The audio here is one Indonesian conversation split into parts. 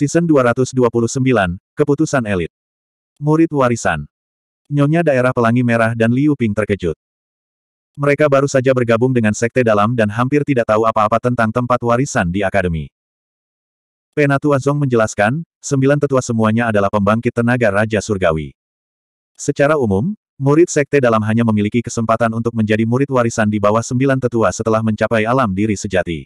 Season 229, Keputusan Elit. Murid Warisan. Nyonya Daerah Pelangi Merah dan Liu Ping terkejut. Mereka baru saja bergabung dengan sekte dalam dan hampir tidak tahu apa-apa tentang tempat warisan di akademi. Penatua Zong menjelaskan, sembilan tetua semuanya adalah pembangkit tenaga Raja Surgawi. Secara umum, murid sekte dalam hanya memiliki kesempatan untuk menjadi murid warisan di bawah sembilan tetua setelah mencapai alam diri sejati.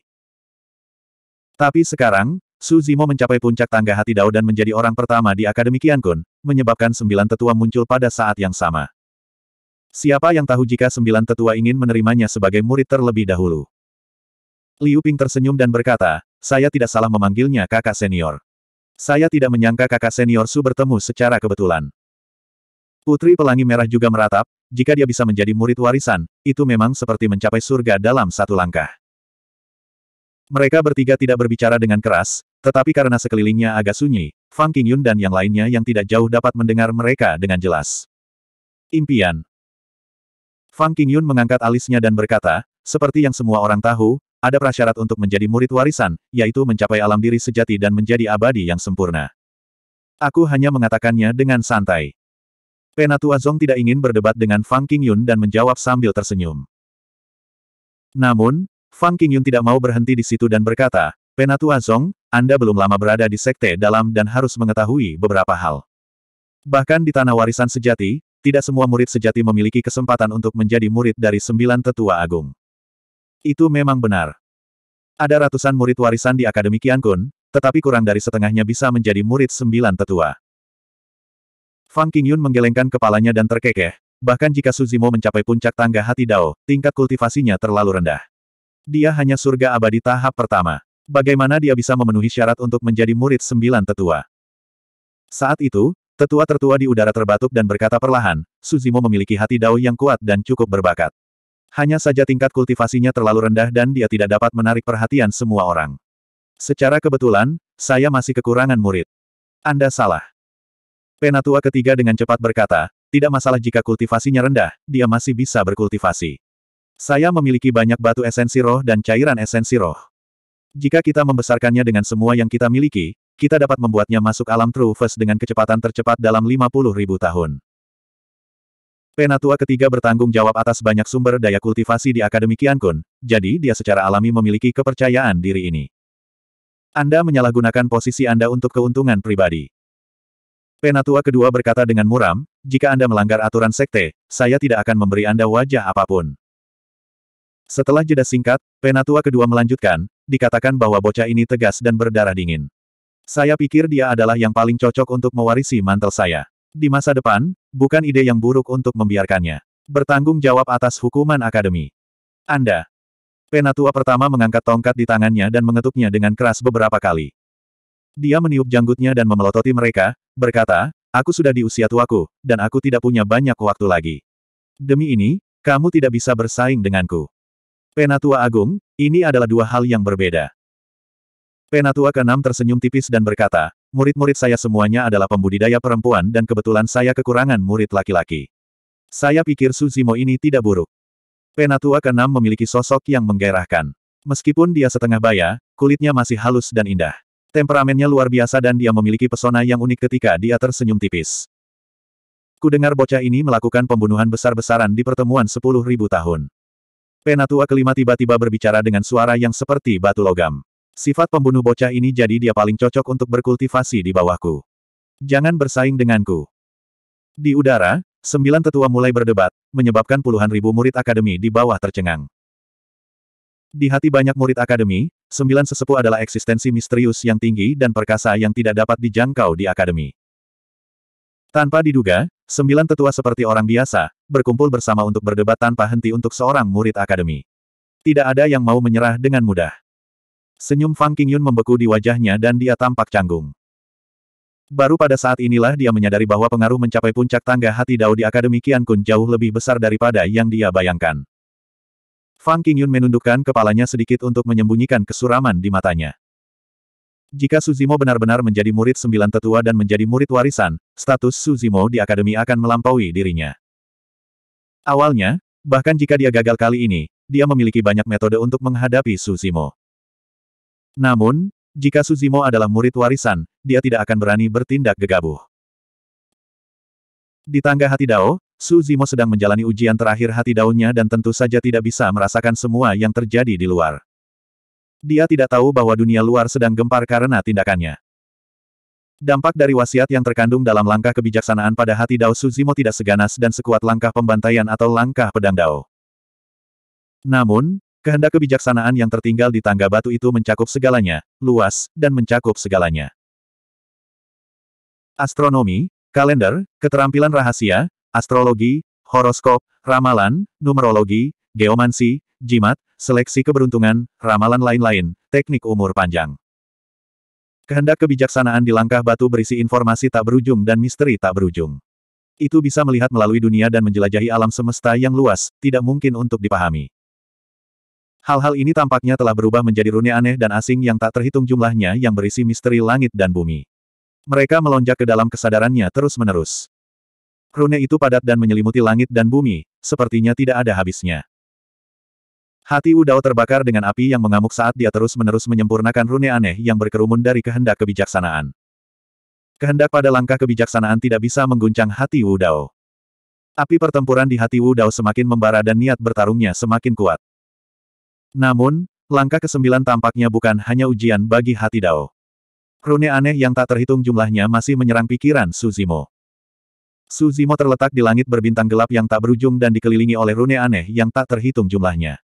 Tapi sekarang, Su Zimo mencapai puncak tangga hati Dao dan menjadi orang pertama di Akademi Kun, menyebabkan sembilan tetua muncul pada saat yang sama. Siapa yang tahu jika sembilan tetua ingin menerimanya sebagai murid terlebih dahulu? Liu Ping tersenyum dan berkata, saya tidak salah memanggilnya kakak senior. Saya tidak menyangka kakak senior Su bertemu secara kebetulan. Putri Pelangi Merah juga meratap, jika dia bisa menjadi murid warisan, itu memang seperti mencapai surga dalam satu langkah. Mereka bertiga tidak berbicara dengan keras, tetapi karena sekelilingnya agak sunyi, Fang Qingyun dan yang lainnya yang tidak jauh dapat mendengar mereka dengan jelas. Impian Fang Qingyun mengangkat alisnya dan berkata, seperti yang semua orang tahu, ada prasyarat untuk menjadi murid warisan, yaitu mencapai alam diri sejati dan menjadi abadi yang sempurna. Aku hanya mengatakannya dengan santai. Penatua Zong tidak ingin berdebat dengan Fang Qingyun dan menjawab sambil tersenyum. Namun, Fang Qingyun tidak mau berhenti di situ dan berkata, Penatua Zong, anda belum lama berada di sekte dalam dan harus mengetahui beberapa hal. Bahkan di tanah warisan sejati, tidak semua murid sejati memiliki kesempatan untuk menjadi murid dari sembilan tetua agung. Itu memang benar. Ada ratusan murid warisan di Akademi Kun, tetapi kurang dari setengahnya bisa menjadi murid sembilan tetua. Fang Qingyun menggelengkan kepalanya dan terkekeh, bahkan jika Suzimo mencapai puncak tangga hati Dao, tingkat kultivasinya terlalu rendah. Dia hanya surga abadi tahap pertama. Bagaimana dia bisa memenuhi syarat untuk menjadi murid sembilan tetua? Saat itu, tetua tertua di udara terbatuk dan berkata perlahan, Suzimo memiliki hati dao yang kuat dan cukup berbakat. Hanya saja tingkat kultivasinya terlalu rendah dan dia tidak dapat menarik perhatian semua orang. Secara kebetulan, saya masih kekurangan murid. Anda salah. Penatua ketiga dengan cepat berkata, tidak masalah jika kultivasinya rendah, dia masih bisa berkultivasi. Saya memiliki banyak batu esensi roh dan cairan esensi roh. Jika kita membesarkannya dengan semua yang kita miliki, kita dapat membuatnya masuk alam Trufus dengan kecepatan tercepat dalam 50 ribu tahun. Penatua ketiga bertanggung jawab atas banyak sumber daya kultivasi di Akademi Kiankun, jadi dia secara alami memiliki kepercayaan diri ini. Anda menyalahgunakan posisi Anda untuk keuntungan pribadi. Penatua kedua berkata dengan muram, jika Anda melanggar aturan sekte, saya tidak akan memberi Anda wajah apapun. Setelah jeda singkat, penatua kedua melanjutkan, dikatakan bahwa bocah ini tegas dan berdarah dingin. Saya pikir dia adalah yang paling cocok untuk mewarisi mantel saya. Di masa depan, bukan ide yang buruk untuk membiarkannya. Bertanggung jawab atas hukuman akademi. Anda. Penatua pertama mengangkat tongkat di tangannya dan mengetuknya dengan keras beberapa kali. Dia meniup janggutnya dan memelototi mereka, berkata, Aku sudah di usia tuaku, dan aku tidak punya banyak waktu lagi. Demi ini, kamu tidak bisa bersaing denganku. Penatua Agung, ini adalah dua hal yang berbeda. Penatua ke-6 tersenyum tipis dan berkata, murid-murid saya semuanya adalah pembudidaya perempuan dan kebetulan saya kekurangan murid laki-laki. Saya pikir Suzimo ini tidak buruk. Penatua ke-6 memiliki sosok yang menggairahkan. Meskipun dia setengah baya, kulitnya masih halus dan indah. Temperamennya luar biasa dan dia memiliki pesona yang unik ketika dia tersenyum tipis. Kudengar bocah ini melakukan pembunuhan besar-besaran di pertemuan 10.000 tahun. Penatua kelima tiba-tiba berbicara dengan suara yang seperti batu logam. Sifat pembunuh bocah ini jadi dia paling cocok untuk berkultivasi di bawahku. Jangan bersaing denganku. Di udara, sembilan tetua mulai berdebat, menyebabkan puluhan ribu murid akademi di bawah tercengang. Di hati banyak murid akademi, sembilan sesepuh adalah eksistensi misterius yang tinggi dan perkasa yang tidak dapat dijangkau di akademi. Tanpa diduga, Sembilan tetua seperti orang biasa, berkumpul bersama untuk berdebat tanpa henti untuk seorang murid akademi. Tidak ada yang mau menyerah dengan mudah. Senyum Fang Qingyun membeku di wajahnya dan dia tampak canggung. Baru pada saat inilah dia menyadari bahwa pengaruh mencapai puncak tangga hati Dao di Akademi kian Kun jauh lebih besar daripada yang dia bayangkan. Fang Qingyun menundukkan kepalanya sedikit untuk menyembunyikan kesuraman di matanya. Jika Suzimo benar-benar menjadi murid sembilan tetua dan menjadi murid warisan, status Suzimo di akademi akan melampaui dirinya. Awalnya, bahkan jika dia gagal kali ini, dia memiliki banyak metode untuk menghadapi Suzimo. Namun, jika Suzimo adalah murid warisan, dia tidak akan berani bertindak gegabah. Di tangga hati Dao, Suzimo sedang menjalani ujian terakhir hati daunnya dan tentu saja tidak bisa merasakan semua yang terjadi di luar. Dia tidak tahu bahwa dunia luar sedang gempar karena tindakannya. Dampak dari wasiat yang terkandung dalam langkah kebijaksanaan pada hati Dao Suzimo tidak seganas dan sekuat langkah pembantaian atau langkah pedang Dao. Namun, kehendak kebijaksanaan yang tertinggal di tangga batu itu mencakup segalanya, luas, dan mencakup segalanya. Astronomi, kalender, keterampilan rahasia, astrologi, horoskop, ramalan, numerologi, geomansi, jimat, seleksi keberuntungan, ramalan lain-lain, teknik umur panjang. Kehendak kebijaksanaan di langkah batu berisi informasi tak berujung dan misteri tak berujung. Itu bisa melihat melalui dunia dan menjelajahi alam semesta yang luas, tidak mungkin untuk dipahami. Hal-hal ini tampaknya telah berubah menjadi rune aneh dan asing yang tak terhitung jumlahnya yang berisi misteri langit dan bumi. Mereka melonjak ke dalam kesadarannya terus-menerus. Rune itu padat dan menyelimuti langit dan bumi, sepertinya tidak ada habisnya. Hati Wu Dao terbakar dengan api yang mengamuk saat dia terus-menerus menyempurnakan rune aneh yang berkerumun dari kehendak kebijaksanaan. Kehendak pada langkah kebijaksanaan tidak bisa mengguncang hati Wu Dao. Api pertempuran di hati Wu Dao semakin membara dan niat bertarungnya semakin kuat. Namun, langkah kesembilan tampaknya bukan hanya ujian bagi hati Dao. Rune aneh yang tak terhitung jumlahnya masih menyerang pikiran Suzimo. Suzimo terletak di langit berbintang gelap yang tak berujung dan dikelilingi oleh rune aneh yang tak terhitung jumlahnya.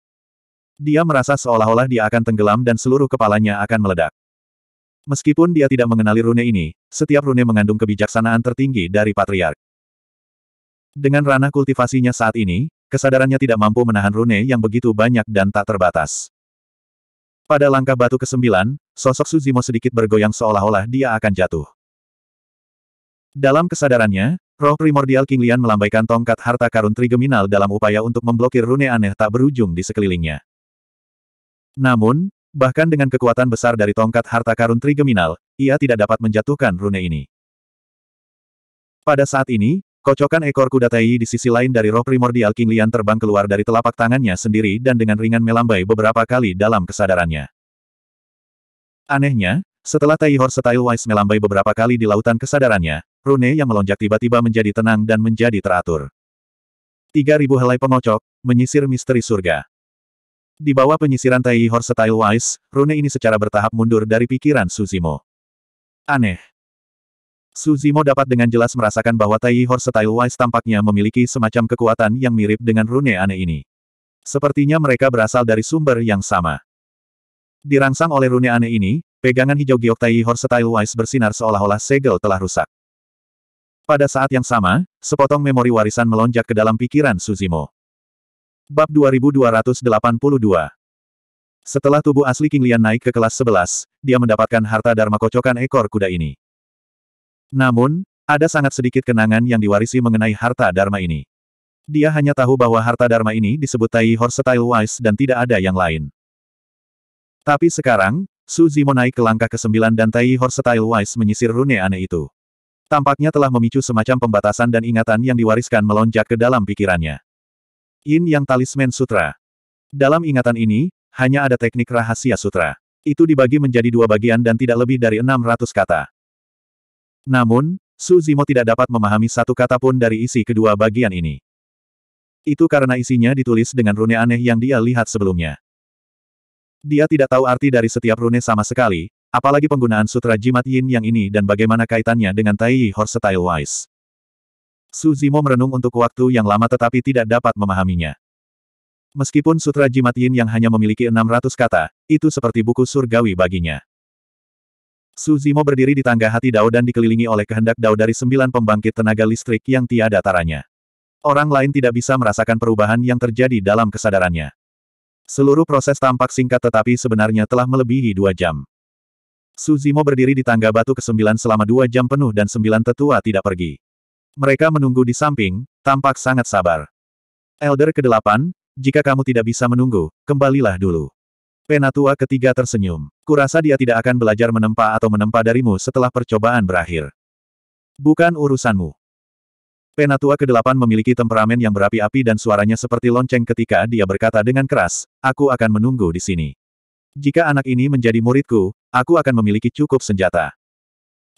Dia merasa seolah-olah dia akan tenggelam dan seluruh kepalanya akan meledak. Meskipun dia tidak mengenali rune ini, setiap rune mengandung kebijaksanaan tertinggi dari patriark. Dengan ranah kultivasinya saat ini, kesadarannya tidak mampu menahan rune yang begitu banyak dan tak terbatas. Pada langkah batu ke-9, sosok Suzimo sedikit bergoyang seolah-olah dia akan jatuh. Dalam kesadarannya, roh primordial King Lian melambaikan tongkat harta karun trigeminal dalam upaya untuk memblokir rune aneh tak berujung di sekelilingnya. Namun, bahkan dengan kekuatan besar dari tongkat harta karun trigeminal, ia tidak dapat menjatuhkan rune ini. Pada saat ini, kocokan ekor kuda Tai di sisi lain dari roh primordial King Lian terbang keluar dari telapak tangannya sendiri dan dengan ringan melambai beberapa kali dalam kesadarannya. Anehnya, setelah Tai Horse Style Wise melambai beberapa kali di lautan kesadarannya, rune yang melonjak tiba-tiba menjadi tenang dan menjadi teratur. 3000 helai pengocok, menyisir misteri surga. Di bawah penyisiran Taihor Style Wise, rune ini secara bertahap mundur dari pikiran Suzimo. Aneh. Suzimo dapat dengan jelas merasakan bahwa Taihor Style Wise tampaknya memiliki semacam kekuatan yang mirip dengan rune aneh ini. Sepertinya mereka berasal dari sumber yang sama. Dirangsang oleh rune aneh ini, pegangan hijau giok Taihor Style Wise bersinar seolah-olah segel telah rusak. Pada saat yang sama, sepotong memori warisan melonjak ke dalam pikiran Suzimo. Bab 2282 Setelah tubuh asli King Lian naik ke kelas 11, dia mendapatkan harta dharma kocokan ekor kuda ini. Namun, ada sangat sedikit kenangan yang diwarisi mengenai harta dharma ini. Dia hanya tahu bahwa harta dharma ini disebut Tai Horse Style Wise dan tidak ada yang lain. Tapi sekarang, Su Zimo naik ke langkah ke-9 dan Tai Horse Style Wise menyisir rune aneh itu. Tampaknya telah memicu semacam pembatasan dan ingatan yang diwariskan melonjak ke dalam pikirannya. Yin Yang Talisman Sutra. Dalam ingatan ini, hanya ada teknik rahasia sutra. Itu dibagi menjadi dua bagian dan tidak lebih dari 600 kata. Namun, Su Zimo tidak dapat memahami satu kata pun dari isi kedua bagian ini. Itu karena isinya ditulis dengan rune aneh yang dia lihat sebelumnya. Dia tidak tahu arti dari setiap rune sama sekali, apalagi penggunaan sutra jimat yin yang ini dan bagaimana kaitannya dengan Tai Yi Style Wise. Su Zimo merenung untuk waktu yang lama tetapi tidak dapat memahaminya. Meskipun Sutra Jimat Yin yang hanya memiliki 600 kata, itu seperti buku surgawi baginya. Su Zimo berdiri di tangga hati Dao dan dikelilingi oleh kehendak Dao dari sembilan pembangkit tenaga listrik yang tiada taranya. Orang lain tidak bisa merasakan perubahan yang terjadi dalam kesadarannya. Seluruh proses tampak singkat tetapi sebenarnya telah melebihi dua jam. Su Zimo berdiri di tangga batu ke sembilan selama dua jam penuh dan sembilan tetua tidak pergi. Mereka menunggu di samping, tampak sangat sabar. Elder ke-8, jika kamu tidak bisa menunggu, kembalilah dulu. Penatua ketiga tersenyum. Kurasa dia tidak akan belajar menempa atau menempa darimu setelah percobaan berakhir. Bukan urusanmu. Penatua ke-8 memiliki temperamen yang berapi-api dan suaranya seperti lonceng ketika dia berkata dengan keras, aku akan menunggu di sini. Jika anak ini menjadi muridku, aku akan memiliki cukup senjata.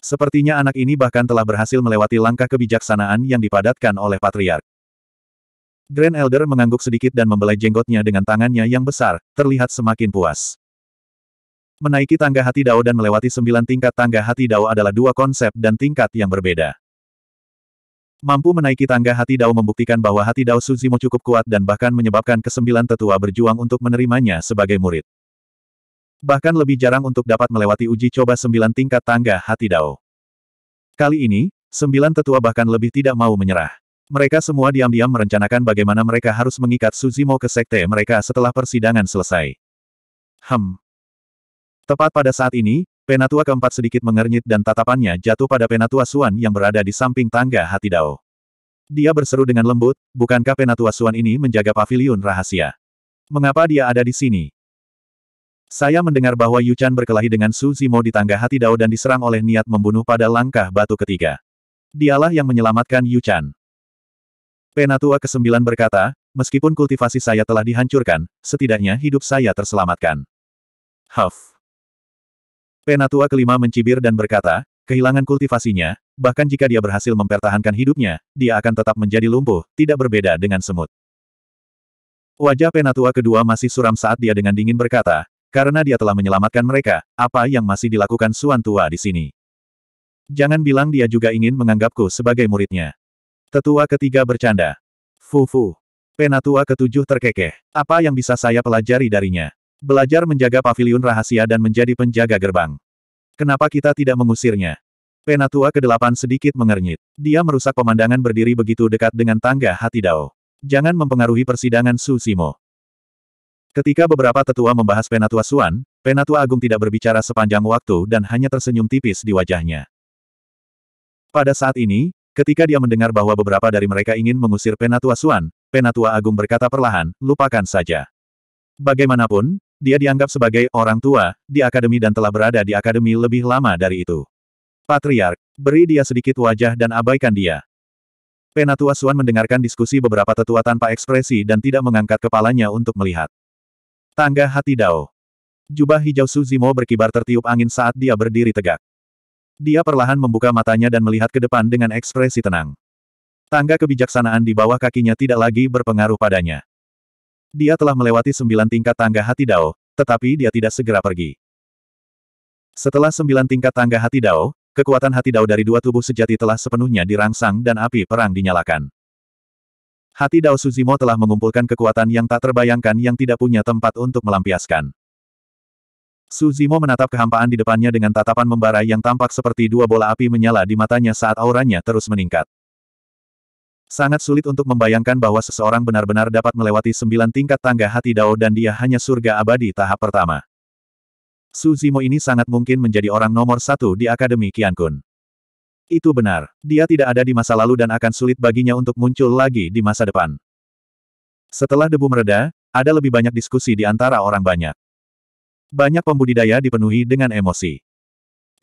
Sepertinya anak ini bahkan telah berhasil melewati langkah kebijaksanaan yang dipadatkan oleh patriark. Grand Elder mengangguk sedikit dan membelai jenggotnya dengan tangannya yang besar, terlihat semakin puas. Menaiki tangga hati Dao dan melewati sembilan tingkat tangga hati Dao adalah dua konsep dan tingkat yang berbeda. Mampu menaiki tangga hati Dao membuktikan bahwa hati Dao Suzimo cukup kuat dan bahkan menyebabkan kesembilan tetua berjuang untuk menerimanya sebagai murid. Bahkan lebih jarang untuk dapat melewati uji coba sembilan tingkat tangga hati Dao. Kali ini, sembilan tetua bahkan lebih tidak mau menyerah. Mereka semua diam-diam merencanakan bagaimana mereka harus mengikat Suzimo ke sekte mereka setelah persidangan selesai. Hem. Tepat pada saat ini, Penatua keempat sedikit mengernyit dan tatapannya jatuh pada Penatua Suan yang berada di samping tangga hati Dao. Dia berseru dengan lembut, bukankah Penatua Suan ini menjaga pavilion rahasia? Mengapa dia ada di sini? Saya mendengar bahwa Yuchan berkelahi dengan Su Zimo di tangga hati Dao dan diserang oleh niat membunuh pada langkah batu ketiga. Dialah yang menyelamatkan Yuchan. Penatua ke-9 berkata, meskipun kultivasi saya telah dihancurkan, setidaknya hidup saya terselamatkan. Huff. Penatua kelima mencibir dan berkata, kehilangan kultivasinya, bahkan jika dia berhasil mempertahankan hidupnya, dia akan tetap menjadi lumpuh, tidak berbeda dengan semut. Wajah penatua kedua masih suram saat dia dengan dingin berkata, karena dia telah menyelamatkan mereka, apa yang masih dilakukan Suan Tua di sini? Jangan bilang dia juga ingin menganggapku sebagai muridnya. Tetua ketiga bercanda. Fufu. Penatua ketujuh terkekeh. Apa yang bisa saya pelajari darinya? Belajar menjaga pavilion rahasia dan menjadi penjaga gerbang. Kenapa kita tidak mengusirnya? Penatua kedelapan sedikit mengernyit. Dia merusak pemandangan berdiri begitu dekat dengan tangga hati Dao. Jangan mempengaruhi persidangan Su Simo. Ketika beberapa tetua membahas Penatua Suan, Penatua Agung tidak berbicara sepanjang waktu dan hanya tersenyum tipis di wajahnya. Pada saat ini, ketika dia mendengar bahwa beberapa dari mereka ingin mengusir Penatua Suan, Penatua Agung berkata perlahan, lupakan saja. Bagaimanapun, dia dianggap sebagai orang tua di akademi dan telah berada di akademi lebih lama dari itu. Patriark, beri dia sedikit wajah dan abaikan dia. Penatua Suan mendengarkan diskusi beberapa tetua tanpa ekspresi dan tidak mengangkat kepalanya untuk melihat. Tangga hati Dao. Jubah hijau Suzimo berkibar tertiup angin saat dia berdiri tegak. Dia perlahan membuka matanya dan melihat ke depan dengan ekspresi tenang. Tangga kebijaksanaan di bawah kakinya tidak lagi berpengaruh padanya. Dia telah melewati sembilan tingkat tangga hati Dao, tetapi dia tidak segera pergi. Setelah sembilan tingkat tangga hati Dao, kekuatan hati Dao dari dua tubuh sejati telah sepenuhnya dirangsang dan api perang dinyalakan. Hati Dao Suzimo telah mengumpulkan kekuatan yang tak terbayangkan yang tidak punya tempat untuk melampiaskan. Suzimo menatap kehampaan di depannya dengan tatapan membara yang tampak seperti dua bola api menyala di matanya saat auranya terus meningkat. Sangat sulit untuk membayangkan bahwa seseorang benar-benar dapat melewati sembilan tingkat tangga hati Dao dan dia hanya surga abadi tahap pertama. Suzimo ini sangat mungkin menjadi orang nomor satu di Akademi Qiankun. Itu benar. Dia tidak ada di masa lalu dan akan sulit baginya untuk muncul lagi di masa depan. Setelah debu mereda, ada lebih banyak diskusi di antara orang banyak. Banyak pembudidaya dipenuhi dengan emosi.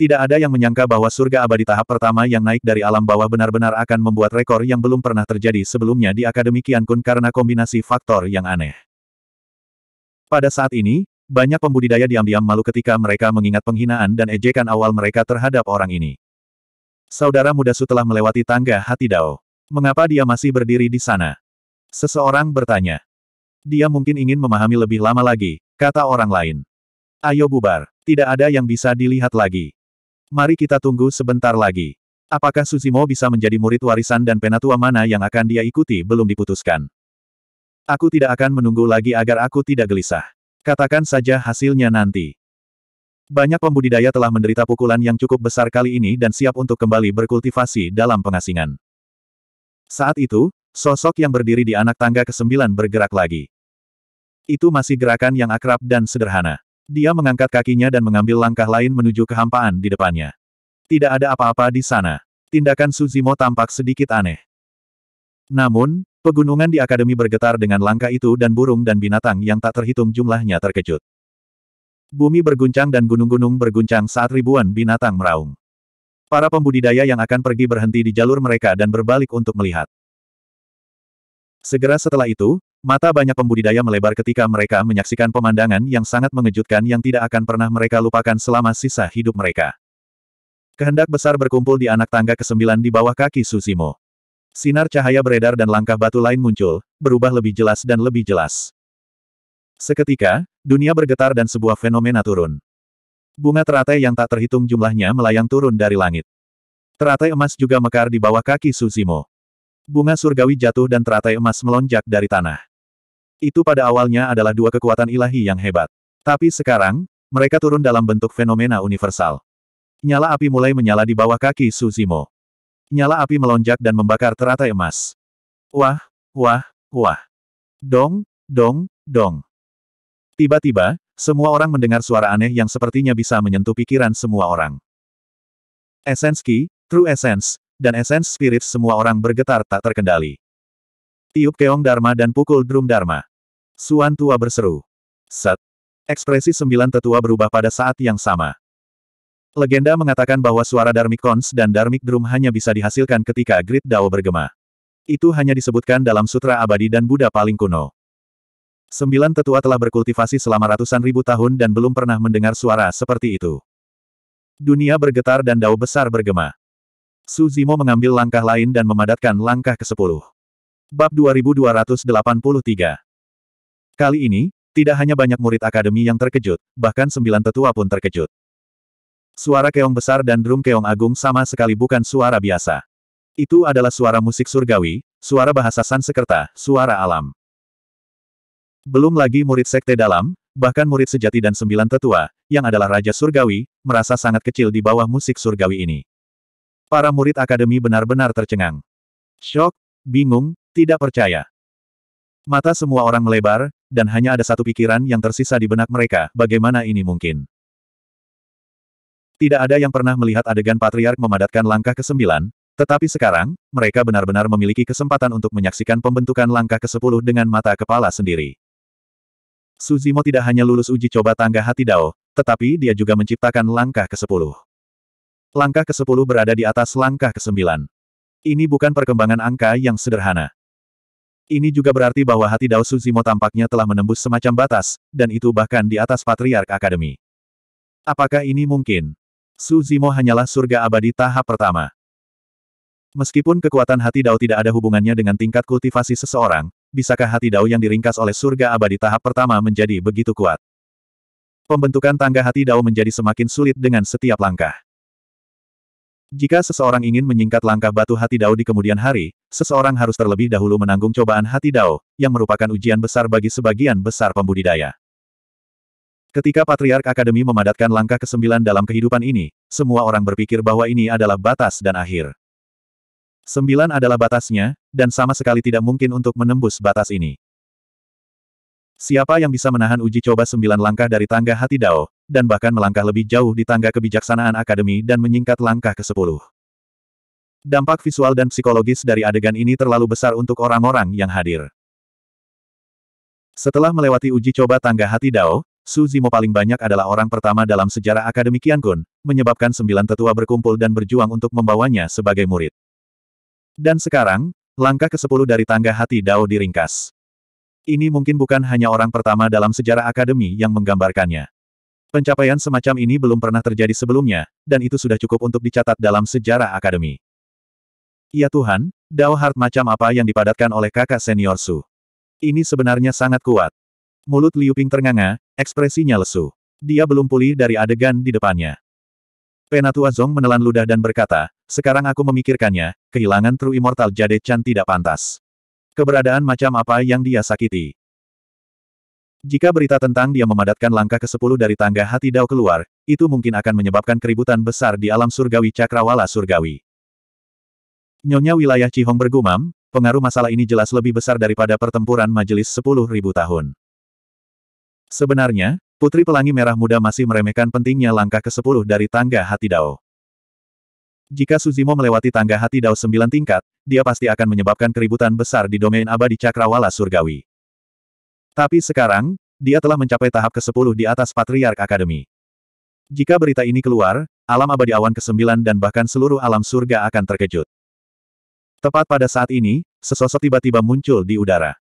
Tidak ada yang menyangka bahwa surga abadi tahap pertama yang naik dari alam bawah benar-benar akan membuat rekor yang belum pernah terjadi sebelumnya di Akademi Kian Kun karena kombinasi faktor yang aneh. Pada saat ini, banyak pembudidaya diam-diam malu ketika mereka mengingat penghinaan dan ejekan awal mereka terhadap orang ini. Saudara muda Su telah melewati tangga hati Dao. Mengapa dia masih berdiri di sana? Seseorang bertanya. Dia mungkin ingin memahami lebih lama lagi, kata orang lain. Ayo bubar, tidak ada yang bisa dilihat lagi. Mari kita tunggu sebentar lagi. Apakah Suzimo bisa menjadi murid warisan dan penatua mana yang akan dia ikuti belum diputuskan. Aku tidak akan menunggu lagi agar aku tidak gelisah. Katakan saja hasilnya nanti. Banyak pembudidaya telah menderita pukulan yang cukup besar kali ini dan siap untuk kembali berkultivasi dalam pengasingan. Saat itu, sosok yang berdiri di anak tangga ke-9 bergerak lagi. Itu masih gerakan yang akrab dan sederhana. Dia mengangkat kakinya dan mengambil langkah lain menuju kehampaan di depannya. Tidak ada apa-apa di sana. Tindakan Suzimo tampak sedikit aneh. Namun, pegunungan di akademi bergetar dengan langkah itu dan burung dan binatang yang tak terhitung jumlahnya terkejut. Bumi berguncang dan gunung-gunung berguncang saat ribuan binatang meraung. Para pembudidaya yang akan pergi berhenti di jalur mereka dan berbalik untuk melihat. Segera setelah itu, mata banyak pembudidaya melebar ketika mereka menyaksikan pemandangan yang sangat mengejutkan yang tidak akan pernah mereka lupakan selama sisa hidup mereka. Kehendak besar berkumpul di anak tangga ke-9 di bawah kaki Susimo. Sinar cahaya beredar dan langkah batu lain muncul, berubah lebih jelas dan lebih jelas. Seketika, Dunia bergetar dan sebuah fenomena turun. Bunga teratai yang tak terhitung jumlahnya melayang turun dari langit. Teratai emas juga mekar di bawah kaki Suzimo. Bunga surgawi jatuh dan teratai emas melonjak dari tanah. Itu pada awalnya adalah dua kekuatan ilahi yang hebat. Tapi sekarang, mereka turun dalam bentuk fenomena universal. Nyala api mulai menyala di bawah kaki Suzimo. Nyala api melonjak dan membakar teratai emas. Wah, wah, wah. Dong, dong, dong. Tiba-tiba, semua orang mendengar suara aneh yang sepertinya bisa menyentuh pikiran semua orang. Essence Key, True Essence, dan Essence Spirit semua orang bergetar tak terkendali. Tiup keong Dharma dan pukul drum Dharma. Suan tua berseru. Set. Ekspresi sembilan tetua berubah pada saat yang sama. Legenda mengatakan bahwa suara Dharmic Kons dan Dharmic Drum hanya bisa dihasilkan ketika Grid Dao bergema. Itu hanya disebutkan dalam Sutra Abadi dan Buddha paling kuno. Sembilan tetua telah berkultivasi selama ratusan ribu tahun dan belum pernah mendengar suara seperti itu. Dunia bergetar dan dao besar bergema. Su Zimo mengambil langkah lain dan memadatkan langkah ke-10. Bab 2283 Kali ini, tidak hanya banyak murid akademi yang terkejut, bahkan sembilan tetua pun terkejut. Suara keong besar dan drum keong agung sama sekali bukan suara biasa. Itu adalah suara musik surgawi, suara bahasa Sansekerta, suara alam. Belum lagi murid sekte dalam, bahkan murid sejati dan sembilan tetua, yang adalah Raja Surgawi, merasa sangat kecil di bawah musik surgawi ini. Para murid akademi benar-benar tercengang. Shock, bingung, tidak percaya. Mata semua orang melebar, dan hanya ada satu pikiran yang tersisa di benak mereka, bagaimana ini mungkin? Tidak ada yang pernah melihat adegan patriark memadatkan langkah ke-9, tetapi sekarang, mereka benar-benar memiliki kesempatan untuk menyaksikan pembentukan langkah ke-10 dengan mata kepala sendiri. Suzimo tidak hanya lulus uji coba tangga hati Dao, tetapi dia juga menciptakan langkah ke-10. Langkah ke-10 berada di atas langkah ke-9. Ini bukan perkembangan angka yang sederhana. Ini juga berarti bahwa hati Dao Suzimo tampaknya telah menembus semacam batas, dan itu bahkan di atas Patriark Academy. Apakah ini mungkin? Suzimo hanyalah surga abadi tahap pertama. Meskipun kekuatan hati Dao tidak ada hubungannya dengan tingkat kultivasi seseorang, bisakah hati Dao yang diringkas oleh surga abadi tahap pertama menjadi begitu kuat? Pembentukan tangga hati Dao menjadi semakin sulit dengan setiap langkah. Jika seseorang ingin menyingkat langkah batu hati Dao di kemudian hari, seseorang harus terlebih dahulu menanggung cobaan hati Dao, yang merupakan ujian besar bagi sebagian besar pembudidaya. Ketika Patriark Akademi memadatkan langkah ke-9 dalam kehidupan ini, semua orang berpikir bahwa ini adalah batas dan akhir. Sembilan adalah batasnya, dan sama sekali tidak mungkin untuk menembus batas ini. Siapa yang bisa menahan uji coba sembilan langkah dari tangga hati Dao, dan bahkan melangkah lebih jauh di tangga kebijaksanaan akademi dan menyingkat langkah ke sepuluh? Dampak visual dan psikologis dari adegan ini terlalu besar untuk orang-orang yang hadir. Setelah melewati uji coba tangga hati Dao, Su Zimo paling banyak adalah orang pertama dalam sejarah akademi Qiankun, menyebabkan sembilan tetua berkumpul dan berjuang untuk membawanya sebagai murid. Dan sekarang, langkah ke-10 dari tangga hati Dao diringkas. Ini mungkin bukan hanya orang pertama dalam sejarah akademi yang menggambarkannya. Pencapaian semacam ini belum pernah terjadi sebelumnya, dan itu sudah cukup untuk dicatat dalam sejarah akademi. Ya Tuhan, Dao Heart macam apa yang dipadatkan oleh kakak senior Su. Ini sebenarnya sangat kuat. Mulut Liu Ping ternganga, ekspresinya lesu. Dia belum pulih dari adegan di depannya. Penatua Zong menelan ludah dan berkata, sekarang aku memikirkannya, kehilangan True Immortal Jade Chan tidak pantas. Keberadaan macam apa yang dia sakiti? Jika berita tentang dia memadatkan langkah ke-10 dari tangga hati Dao keluar, itu mungkin akan menyebabkan keributan besar di alam surgawi cakrawala surgawi. Nyonya wilayah Cihong bergumam, pengaruh masalah ini jelas lebih besar daripada pertempuran majelis 10.000 tahun. Sebenarnya, Putri Pelangi Merah Muda masih meremehkan pentingnya langkah ke-10 dari tangga hati Dao. Jika Suzimo melewati tangga hati Dao sembilan tingkat, dia pasti akan menyebabkan keributan besar di domain abadi cakrawala surgawi. Tapi sekarang, dia telah mencapai tahap ke-10 di atas Patriark Akademi. Jika berita ini keluar, alam abadi awan ke-9 dan bahkan seluruh alam surga akan terkejut. Tepat pada saat ini, sesosok tiba-tiba muncul di udara.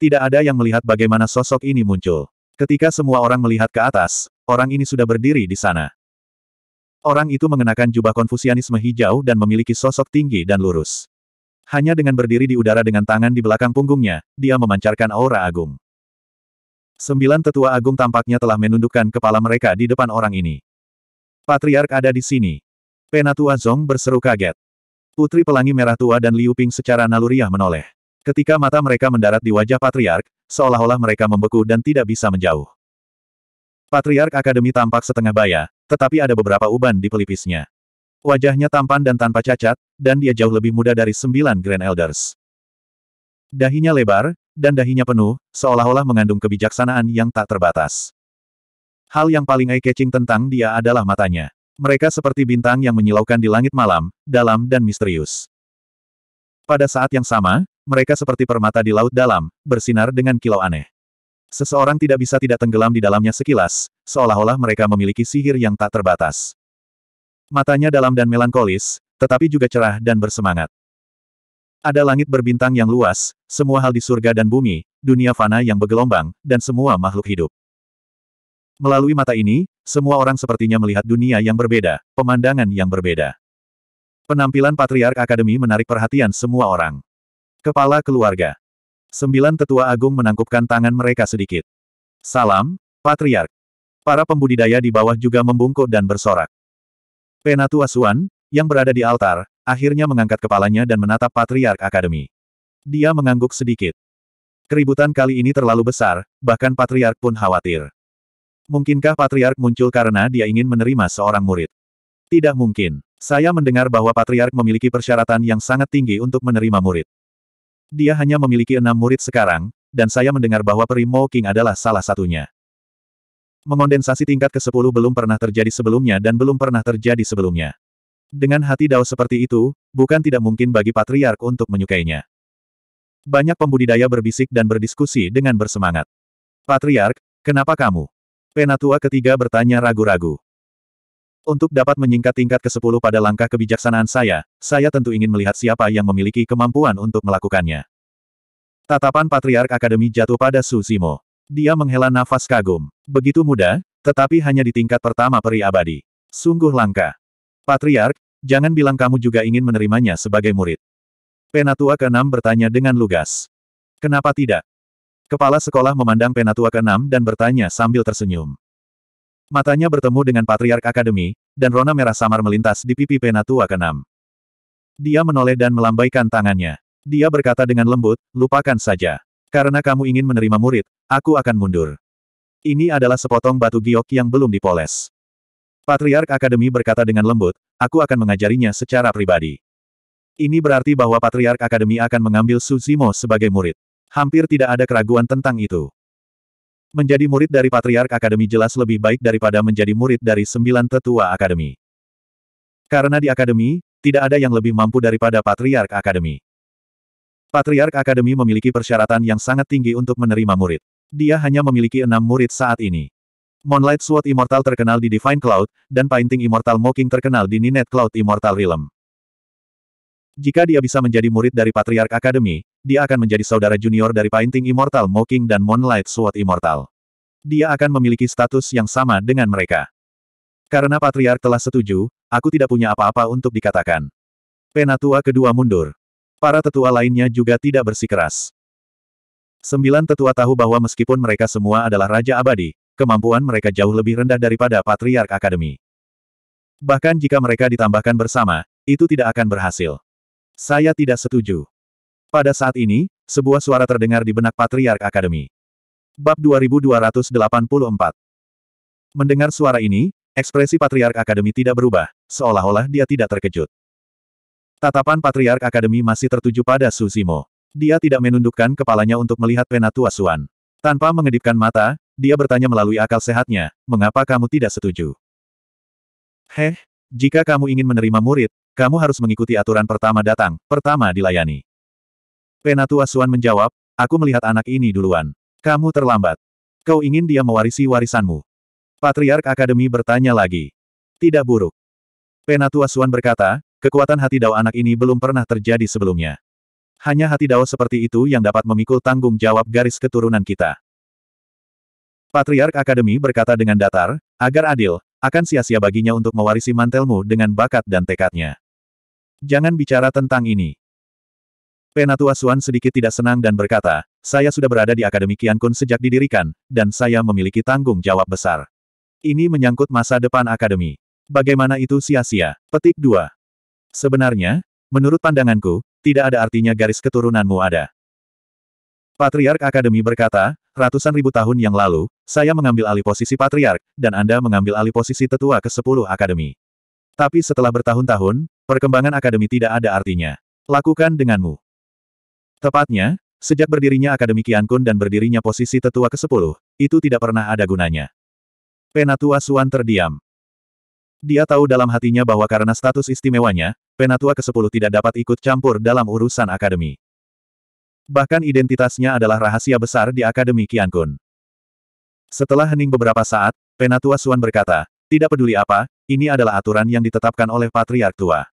Tidak ada yang melihat bagaimana sosok ini muncul. Ketika semua orang melihat ke atas, orang ini sudah berdiri di sana. Orang itu mengenakan jubah konfusianisme hijau dan memiliki sosok tinggi dan lurus. Hanya dengan berdiri di udara dengan tangan di belakang punggungnya, dia memancarkan aura agung. Sembilan tetua agung tampaknya telah menundukkan kepala mereka di depan orang ini. Patriark ada di sini. Penatua Zong berseru kaget. Putri Pelangi Merah Tua dan Liu Ping secara naluriah menoleh. Ketika mata mereka mendarat di wajah Patriark, seolah-olah mereka membeku dan tidak bisa menjauh. Patriark Akademi tampak setengah baya, tetapi ada beberapa uban di pelipisnya. Wajahnya tampan dan tanpa cacat, dan dia jauh lebih muda dari sembilan Grand Elders. Dahinya lebar, dan dahinya penuh, seolah-olah mengandung kebijaksanaan yang tak terbatas. Hal yang paling eye-catching tentang dia adalah matanya. Mereka seperti bintang yang menyilaukan di langit malam, dalam dan misterius. Pada saat yang sama, mereka seperti permata di laut dalam, bersinar dengan kilau aneh. Seseorang tidak bisa tidak tenggelam di dalamnya sekilas, seolah-olah mereka memiliki sihir yang tak terbatas. Matanya dalam dan melankolis, tetapi juga cerah dan bersemangat. Ada langit berbintang yang luas, semua hal di surga dan bumi, dunia fana yang bergelombang, dan semua makhluk hidup. Melalui mata ini, semua orang sepertinya melihat dunia yang berbeda, pemandangan yang berbeda. Penampilan Patriark Akademi menarik perhatian semua orang. Kepala Keluarga Sembilan tetua agung menangkupkan tangan mereka sedikit. Salam, Patriark. Para pembudidaya di bawah juga membungkuk dan bersorak. Penatua Suan yang berada di altar, akhirnya mengangkat kepalanya dan menatap Patriark Akademi. Dia mengangguk sedikit. Keributan kali ini terlalu besar, bahkan Patriark pun khawatir. Mungkinkah Patriark muncul karena dia ingin menerima seorang murid? Tidak mungkin. Saya mendengar bahwa Patriark memiliki persyaratan yang sangat tinggi untuk menerima murid. Dia hanya memiliki enam murid sekarang, dan saya mendengar bahwa Peri Mo King adalah salah satunya. Mengondensasi tingkat ke-10 belum pernah terjadi sebelumnya dan belum pernah terjadi sebelumnya. Dengan hati Dao seperti itu, bukan tidak mungkin bagi Patriark untuk menyukainya. Banyak pembudidaya berbisik dan berdiskusi dengan bersemangat. Patriark, kenapa kamu? Penatua ketiga bertanya ragu-ragu. Untuk dapat menyingkat tingkat ke-10 pada langkah kebijaksanaan saya, saya tentu ingin melihat siapa yang memiliki kemampuan untuk melakukannya. Tatapan Patriark Akademi jatuh pada Su Zimo. Dia menghela nafas kagum. Begitu muda, tetapi hanya di tingkat pertama peri abadi. Sungguh langka. Patriark, jangan bilang kamu juga ingin menerimanya sebagai murid. Penatua ke-6 bertanya dengan lugas. Kenapa tidak? Kepala sekolah memandang penatua ke-6 dan bertanya sambil tersenyum. Matanya bertemu dengan Patriark Akademi, dan rona merah samar melintas di pipi Penatua ke-6. Dia menoleh dan melambaikan tangannya. Dia berkata dengan lembut, lupakan saja. Karena kamu ingin menerima murid, aku akan mundur. Ini adalah sepotong batu giok yang belum dipoles. Patriark Akademi berkata dengan lembut, aku akan mengajarinya secara pribadi. Ini berarti bahwa Patriark Akademi akan mengambil Suzimo sebagai murid. Hampir tidak ada keraguan tentang itu. Menjadi murid dari Patriark Akademi jelas lebih baik daripada menjadi murid dari sembilan tetua Akademi. Karena di Akademi, tidak ada yang lebih mampu daripada Patriark Akademi. Patriark Akademi memiliki persyaratan yang sangat tinggi untuk menerima murid. Dia hanya memiliki enam murid saat ini. Moonlight Sword Immortal terkenal di Divine Cloud, dan Painting Immortal Mocking terkenal di Ninet Cloud Immortal Realm. Jika dia bisa menjadi murid dari Patriark Academy, dia akan menjadi saudara junior dari Painting Immortal Mocking dan Moonlight Sword Immortal. Dia akan memiliki status yang sama dengan mereka. Karena Patriark telah setuju, aku tidak punya apa-apa untuk dikatakan. Penatua kedua mundur. Para tetua lainnya juga tidak bersikeras. Sembilan tetua tahu bahwa meskipun mereka semua adalah Raja Abadi, kemampuan mereka jauh lebih rendah daripada Patriark Academy. Bahkan jika mereka ditambahkan bersama, itu tidak akan berhasil. Saya tidak setuju. Pada saat ini, sebuah suara terdengar di benak Patriark Akademi. Bab 2284 Mendengar suara ini, ekspresi Patriark Akademi tidak berubah, seolah-olah dia tidak terkejut. Tatapan Patriark Akademi masih tertuju pada Susimo. Dia tidak menundukkan kepalanya untuk melihat Penatua Suan. Tanpa mengedipkan mata, dia bertanya melalui akal sehatnya, mengapa kamu tidak setuju? Heh, jika kamu ingin menerima murid, kamu harus mengikuti aturan pertama datang, pertama dilayani. Penatua Suan menjawab, aku melihat anak ini duluan. Kamu terlambat. Kau ingin dia mewarisi warisanmu. Patriark Akademi bertanya lagi. Tidak buruk. Penatua Suan berkata, kekuatan hati Dao anak ini belum pernah terjadi sebelumnya. Hanya hati Dao seperti itu yang dapat memikul tanggung jawab garis keturunan kita. Patriark Akademi berkata dengan datar, agar adil, akan sia-sia baginya untuk mewarisi mantelmu dengan bakat dan tekadnya. Jangan bicara tentang ini. Penatua Suan sedikit tidak senang dan berkata, saya sudah berada di Akademi Kian Kun sejak didirikan, dan saya memiliki tanggung jawab besar. Ini menyangkut masa depan Akademi. Bagaimana itu sia-sia? Petik 2. Sebenarnya, menurut pandanganku, tidak ada artinya garis keturunanmu ada. Patriark Akademi berkata, ratusan ribu tahun yang lalu, saya mengambil alih posisi Patriark, dan Anda mengambil alih posisi Tetua ke-10 Akademi. Tapi setelah bertahun-tahun, perkembangan akademi tidak ada artinya. Lakukan denganmu. Tepatnya, sejak berdirinya Akademi Kiankun dan berdirinya posisi tetua ke-10, itu tidak pernah ada gunanya. Penatua Suan terdiam. Dia tahu dalam hatinya bahwa karena status istimewanya, Penatua ke-10 tidak dapat ikut campur dalam urusan akademi. Bahkan identitasnya adalah rahasia besar di Akademi Kiankun. Setelah hening beberapa saat, Penatua Suan berkata, tidak peduli apa, ini adalah aturan yang ditetapkan oleh Patriark Tua.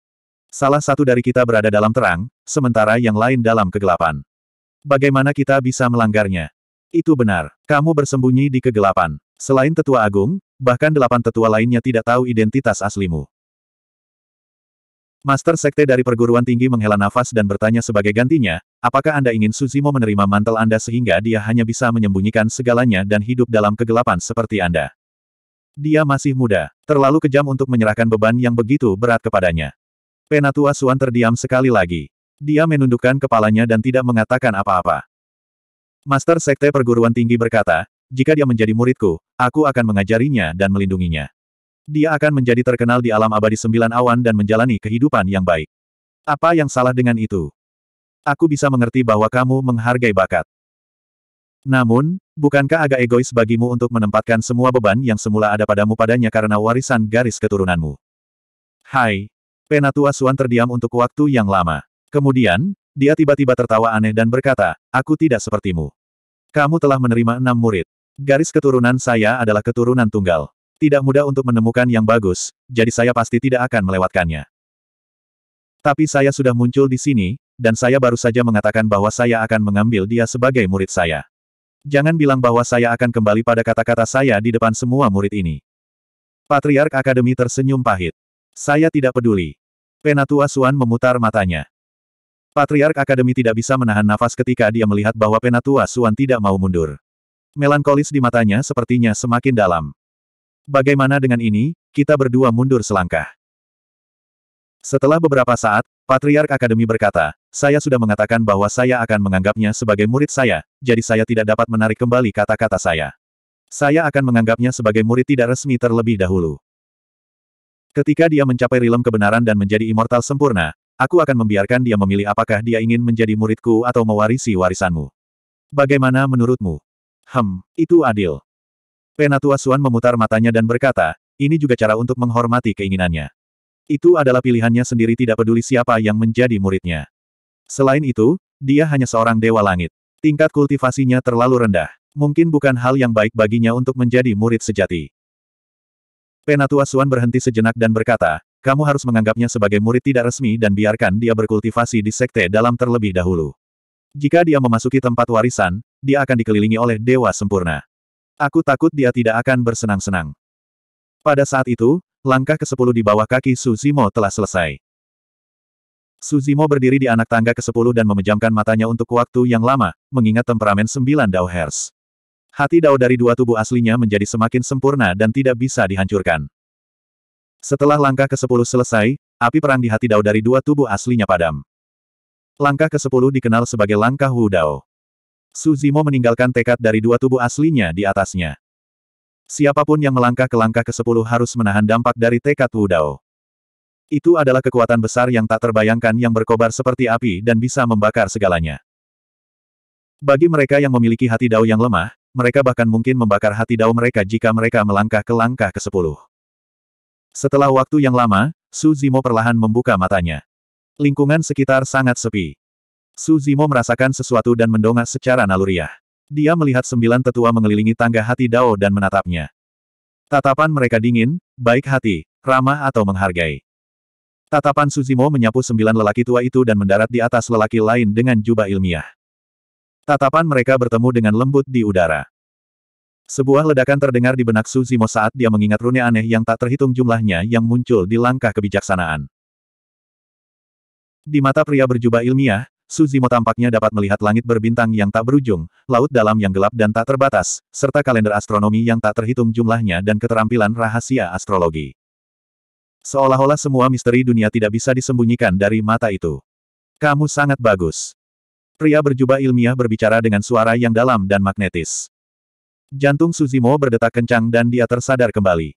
Salah satu dari kita berada dalam terang, sementara yang lain dalam kegelapan. Bagaimana kita bisa melanggarnya? Itu benar, kamu bersembunyi di kegelapan. Selain tetua agung, bahkan delapan tetua lainnya tidak tahu identitas aslimu. Master Sekte dari perguruan tinggi menghela nafas dan bertanya sebagai gantinya, apakah Anda ingin Suzimo menerima mantel Anda sehingga dia hanya bisa menyembunyikan segalanya dan hidup dalam kegelapan seperti Anda? Dia masih muda, terlalu kejam untuk menyerahkan beban yang begitu berat kepadanya. Penatua Suan terdiam sekali lagi. Dia menundukkan kepalanya dan tidak mengatakan apa-apa. Master Sekte Perguruan Tinggi berkata, jika dia menjadi muridku, aku akan mengajarinya dan melindunginya. Dia akan menjadi terkenal di alam abadi sembilan awan dan menjalani kehidupan yang baik. Apa yang salah dengan itu? Aku bisa mengerti bahwa kamu menghargai bakat. Namun, bukankah agak egois bagimu untuk menempatkan semua beban yang semula ada padamu padanya karena warisan garis keturunanmu? Hai. Penatua Suan terdiam untuk waktu yang lama. Kemudian, dia tiba-tiba tertawa aneh dan berkata, Aku tidak sepertimu. Kamu telah menerima enam murid. Garis keturunan saya adalah keturunan tunggal. Tidak mudah untuk menemukan yang bagus, jadi saya pasti tidak akan melewatkannya. Tapi saya sudah muncul di sini, dan saya baru saja mengatakan bahwa saya akan mengambil dia sebagai murid saya jangan bilang bahwa saya akan kembali pada kata-kata saya di depan semua murid ini. Patriark Akademi tersenyum pahit. Saya tidak peduli. Penatua Suan memutar matanya. Patriark Akademi tidak bisa menahan nafas ketika dia melihat bahwa Penatua Suan tidak mau mundur. Melankolis di matanya sepertinya semakin dalam. Bagaimana dengan ini, kita berdua mundur selangkah. Setelah beberapa saat, Patriark Akademi berkata, saya sudah mengatakan bahwa saya akan menganggapnya sebagai murid saya, jadi saya tidak dapat menarik kembali kata-kata saya. Saya akan menganggapnya sebagai murid tidak resmi terlebih dahulu. Ketika dia mencapai rilem kebenaran dan menjadi immortal sempurna, aku akan membiarkan dia memilih apakah dia ingin menjadi muridku atau mewarisi warisanmu. Bagaimana menurutmu? Hem, itu adil. Penatua Suan memutar matanya dan berkata, ini juga cara untuk menghormati keinginannya. Itu adalah pilihannya sendiri tidak peduli siapa yang menjadi muridnya. Selain itu, dia hanya seorang dewa langit. Tingkat kultivasinya terlalu rendah. Mungkin bukan hal yang baik baginya untuk menjadi murid sejati. Penatua Suan berhenti sejenak dan berkata, kamu harus menganggapnya sebagai murid tidak resmi dan biarkan dia berkultivasi di sekte dalam terlebih dahulu. Jika dia memasuki tempat warisan, dia akan dikelilingi oleh dewa sempurna. Aku takut dia tidak akan bersenang-senang. Pada saat itu, langkah ke-10 di bawah kaki Su Simo telah selesai. Suzimo berdiri di anak tangga ke-10 dan memejamkan matanya untuk waktu yang lama, mengingat temperamen sembilan Dao Hairs. Hati Dao dari dua tubuh aslinya menjadi semakin sempurna dan tidak bisa dihancurkan. Setelah langkah ke-10 selesai, api perang di hati Dao dari dua tubuh aslinya padam. Langkah ke-10 dikenal sebagai langkah Wu Dao. Suzimo meninggalkan tekad dari dua tubuh aslinya di atasnya. Siapapun yang melangkah ke langkah ke-10 harus menahan dampak dari tekad Wu Dao. Itu adalah kekuatan besar yang tak terbayangkan yang berkobar seperti api dan bisa membakar segalanya. Bagi mereka yang memiliki hati dao yang lemah, mereka bahkan mungkin membakar hati dao mereka jika mereka melangkah ke langkah ke-10. Setelah waktu yang lama, Su Zimo perlahan membuka matanya. Lingkungan sekitar sangat sepi. Su Zimo merasakan sesuatu dan mendongak secara naluriah. Dia melihat sembilan tetua mengelilingi tangga hati dao dan menatapnya. Tatapan mereka dingin, baik hati, ramah atau menghargai. Tatapan Suzimo menyapu sembilan lelaki tua itu dan mendarat di atas lelaki lain dengan jubah ilmiah. Tatapan mereka bertemu dengan lembut di udara. Sebuah ledakan terdengar di benak Suzimo saat dia mengingat rune aneh yang tak terhitung jumlahnya yang muncul di langkah kebijaksanaan. Di mata pria berjubah ilmiah, Suzimo tampaknya dapat melihat langit berbintang yang tak berujung, laut dalam yang gelap dan tak terbatas, serta kalender astronomi yang tak terhitung jumlahnya dan keterampilan rahasia astrologi. Seolah-olah semua misteri dunia tidak bisa disembunyikan dari mata itu. Kamu sangat bagus. Pria berjubah ilmiah berbicara dengan suara yang dalam dan magnetis. Jantung Suzimo berdetak kencang dan dia tersadar kembali.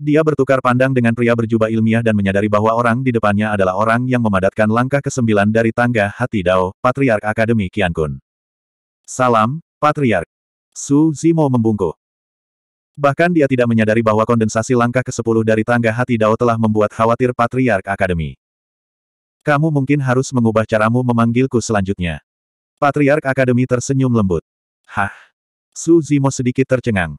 Dia bertukar pandang dengan pria berjubah ilmiah dan menyadari bahwa orang di depannya adalah orang yang memadatkan langkah ke-9 dari tangga hati Dao, Patriark Akademi Kiankun. Salam, Patriark. Suzimo membungkuk. Bahkan dia tidak menyadari bahwa kondensasi langkah ke-10 dari tangga hati Dao telah membuat khawatir Patriark Akademi. Kamu mungkin harus mengubah caramu memanggilku selanjutnya. Patriark Akademi tersenyum lembut. Hah? Su Zimo sedikit tercengang.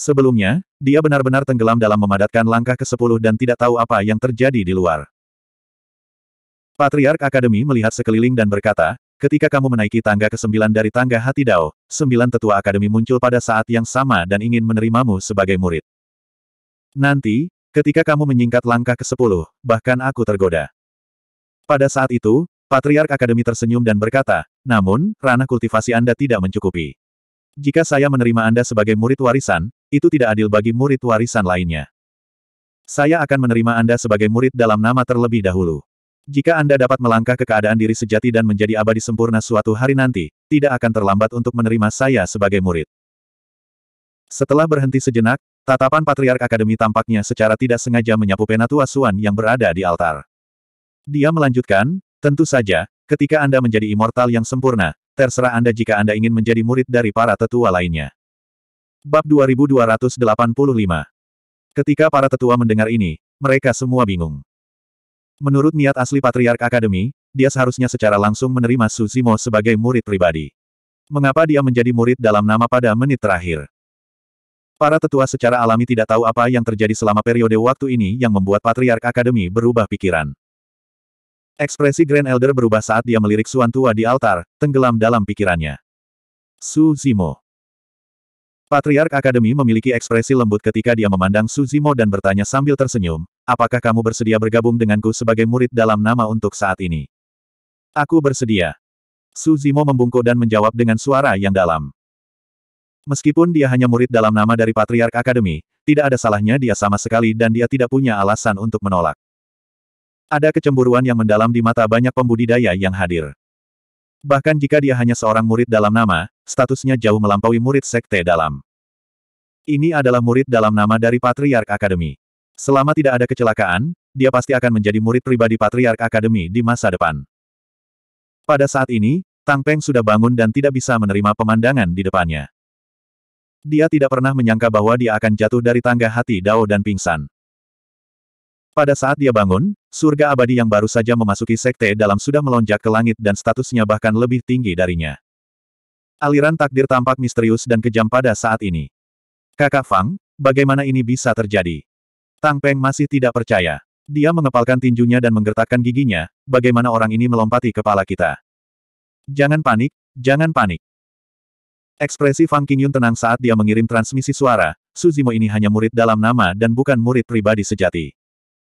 Sebelumnya, dia benar-benar tenggelam dalam memadatkan langkah ke-10 dan tidak tahu apa yang terjadi di luar. Patriark Akademi melihat sekeliling dan berkata, Ketika kamu menaiki tangga ke-9 dari tangga hati Dao, sembilan tetua akademi muncul pada saat yang sama dan ingin menerimamu sebagai murid. Nanti, ketika kamu menyingkat langkah ke-10, bahkan aku tergoda. Pada saat itu, Patriark Akademi tersenyum dan berkata, namun, ranah kultivasi Anda tidak mencukupi. Jika saya menerima Anda sebagai murid warisan, itu tidak adil bagi murid warisan lainnya. Saya akan menerima Anda sebagai murid dalam nama terlebih dahulu. Jika Anda dapat melangkah ke keadaan diri sejati dan menjadi abadi sempurna suatu hari nanti, tidak akan terlambat untuk menerima saya sebagai murid. Setelah berhenti sejenak, tatapan Patriark Akademi tampaknya secara tidak sengaja menyapu penatua Suan yang berada di altar. Dia melanjutkan, tentu saja, ketika Anda menjadi immortal yang sempurna, terserah Anda jika Anda ingin menjadi murid dari para tetua lainnya. Bab 2285 Ketika para tetua mendengar ini, mereka semua bingung. Menurut niat asli Patriark Akademi, dia seharusnya secara langsung menerima Suzimo sebagai murid pribadi. Mengapa dia menjadi murid dalam nama pada menit terakhir? Para tetua secara alami tidak tahu apa yang terjadi selama periode waktu ini yang membuat Patriark Akademi berubah pikiran. Ekspresi Grand Elder berubah saat dia melirik Suan Tua di altar, tenggelam dalam pikirannya. Suzimo. Patriark Akademi memiliki ekspresi lembut ketika dia memandang Suzimo dan bertanya sambil tersenyum, apakah kamu bersedia bergabung denganku sebagai murid dalam nama untuk saat ini? Aku bersedia. Suzimo membungkuk dan menjawab dengan suara yang dalam. Meskipun dia hanya murid dalam nama dari Patriark Akademi, tidak ada salahnya dia sama sekali dan dia tidak punya alasan untuk menolak. Ada kecemburuan yang mendalam di mata banyak pembudidaya yang hadir. Bahkan jika dia hanya seorang murid dalam nama, statusnya jauh melampaui murid sekte dalam. Ini adalah murid dalam nama dari Patriark Akademi. Selama tidak ada kecelakaan, dia pasti akan menjadi murid pribadi Patriark Akademi di masa depan. Pada saat ini, Tang Peng sudah bangun dan tidak bisa menerima pemandangan di depannya. Dia tidak pernah menyangka bahwa dia akan jatuh dari tangga hati Dao dan pingsan. Pada saat dia bangun, surga abadi yang baru saja memasuki sekte dalam sudah melonjak ke langit dan statusnya bahkan lebih tinggi darinya. Aliran takdir tampak misterius dan kejam pada saat ini. Kakak Fang, bagaimana ini bisa terjadi? Tang Peng masih tidak percaya. Dia mengepalkan tinjunya dan menggertakkan giginya, bagaimana orang ini melompati kepala kita. Jangan panik, jangan panik. Ekspresi Fang Qingyun tenang saat dia mengirim transmisi suara, Suzimo ini hanya murid dalam nama dan bukan murid pribadi sejati.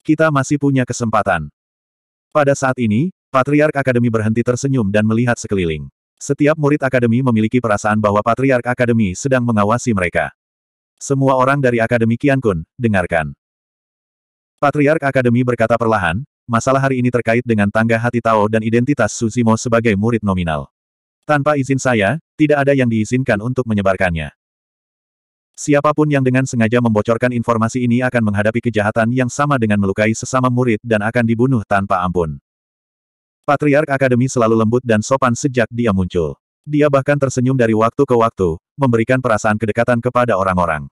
Kita masih punya kesempatan. Pada saat ini, Patriark Akademi berhenti tersenyum dan melihat sekeliling. Setiap murid akademi memiliki perasaan bahwa Patriark Akademi sedang mengawasi mereka. Semua orang dari Akademi Qiankun, dengarkan. Patriark Akademi berkata perlahan, masalah hari ini terkait dengan tangga hati Tao dan identitas Suzimo sebagai murid nominal. Tanpa izin saya, tidak ada yang diizinkan untuk menyebarkannya. Siapapun yang dengan sengaja membocorkan informasi ini akan menghadapi kejahatan yang sama dengan melukai sesama murid dan akan dibunuh tanpa ampun. Patriark Akademi selalu lembut dan sopan sejak dia muncul. Dia bahkan tersenyum dari waktu ke waktu, memberikan perasaan kedekatan kepada orang-orang.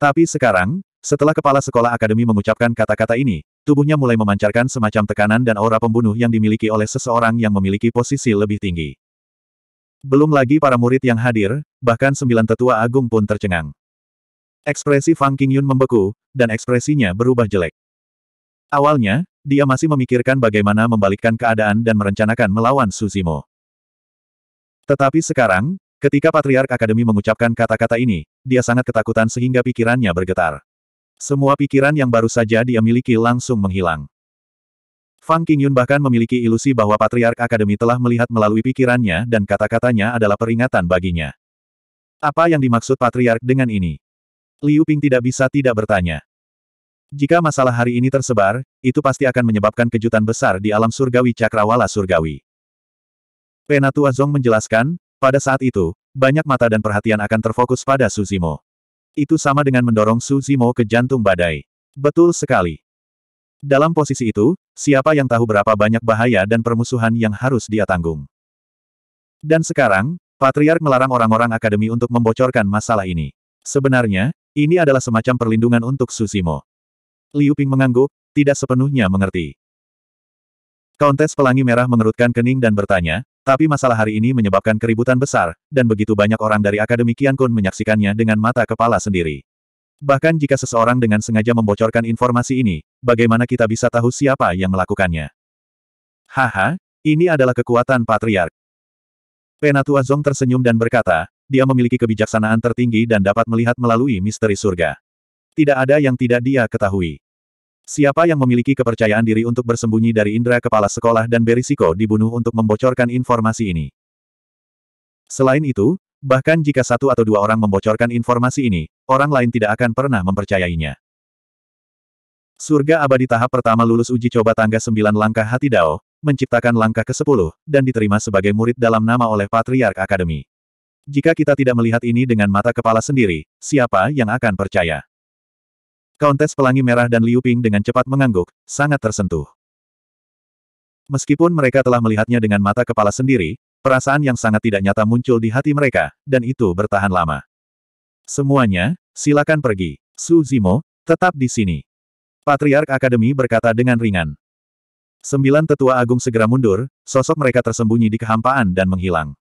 Tapi sekarang, setelah kepala sekolah akademi mengucapkan kata-kata ini, tubuhnya mulai memancarkan semacam tekanan dan aura pembunuh yang dimiliki oleh seseorang yang memiliki posisi lebih tinggi. Belum lagi para murid yang hadir, bahkan sembilan tetua agung pun tercengang. Ekspresi Fang Qingyun membeku, dan ekspresinya berubah jelek. Awalnya, dia masih memikirkan bagaimana membalikkan keadaan dan merencanakan melawan Suzimo. Tetapi sekarang, ketika Patriark Akademi mengucapkan kata-kata ini, dia sangat ketakutan sehingga pikirannya bergetar. Semua pikiran yang baru saja dia miliki langsung menghilang. Fang Qingyun bahkan memiliki ilusi bahwa Patriark Akademi telah melihat melalui pikirannya dan kata-katanya adalah peringatan baginya. Apa yang dimaksud Patriark dengan ini? Liu Ping tidak bisa tidak bertanya. Jika masalah hari ini tersebar, itu pasti akan menyebabkan kejutan besar di alam surgawi cakrawala surgawi. Penatua Zong menjelaskan, pada saat itu, banyak mata dan perhatian akan terfokus pada Suzimo. Itu sama dengan mendorong Su Zimo ke jantung badai. Betul sekali. Dalam posisi itu, siapa yang tahu berapa banyak bahaya dan permusuhan yang harus dia tanggung. Dan sekarang, Patriark melarang orang-orang akademi untuk membocorkan masalah ini. Sebenarnya, ini adalah semacam perlindungan untuk Susimo. Liu Ping mengangguk, tidak sepenuhnya mengerti. Kontes Pelangi Merah mengerutkan kening dan bertanya, tapi masalah hari ini menyebabkan keributan besar, dan begitu banyak orang dari Akademi Kian Kun menyaksikannya dengan mata kepala sendiri. Bahkan jika seseorang dengan sengaja membocorkan informasi ini, bagaimana kita bisa tahu siapa yang melakukannya? Haha, ini adalah kekuatan patriark. Penatua Zong tersenyum dan berkata, dia memiliki kebijaksanaan tertinggi dan dapat melihat melalui misteri surga. Tidak ada yang tidak dia ketahui. Siapa yang memiliki kepercayaan diri untuk bersembunyi dari indera kepala sekolah dan berisiko dibunuh untuk membocorkan informasi ini? Selain itu, bahkan jika satu atau dua orang membocorkan informasi ini, orang lain tidak akan pernah mempercayainya. Surga abadi tahap pertama lulus uji coba tangga sembilan langkah hati Dao, menciptakan langkah ke-10, dan diterima sebagai murid dalam nama oleh Patriark Akademi. Jika kita tidak melihat ini dengan mata kepala sendiri, siapa yang akan percaya? Kontes Pelangi Merah dan Liu Ping dengan cepat mengangguk, sangat tersentuh. Meskipun mereka telah melihatnya dengan mata kepala sendiri, perasaan yang sangat tidak nyata muncul di hati mereka, dan itu bertahan lama. Semuanya, silakan pergi. Su Zimo, tetap di sini. Patriark Akademi berkata dengan ringan. Sembilan tetua agung segera mundur, sosok mereka tersembunyi di kehampaan dan menghilang.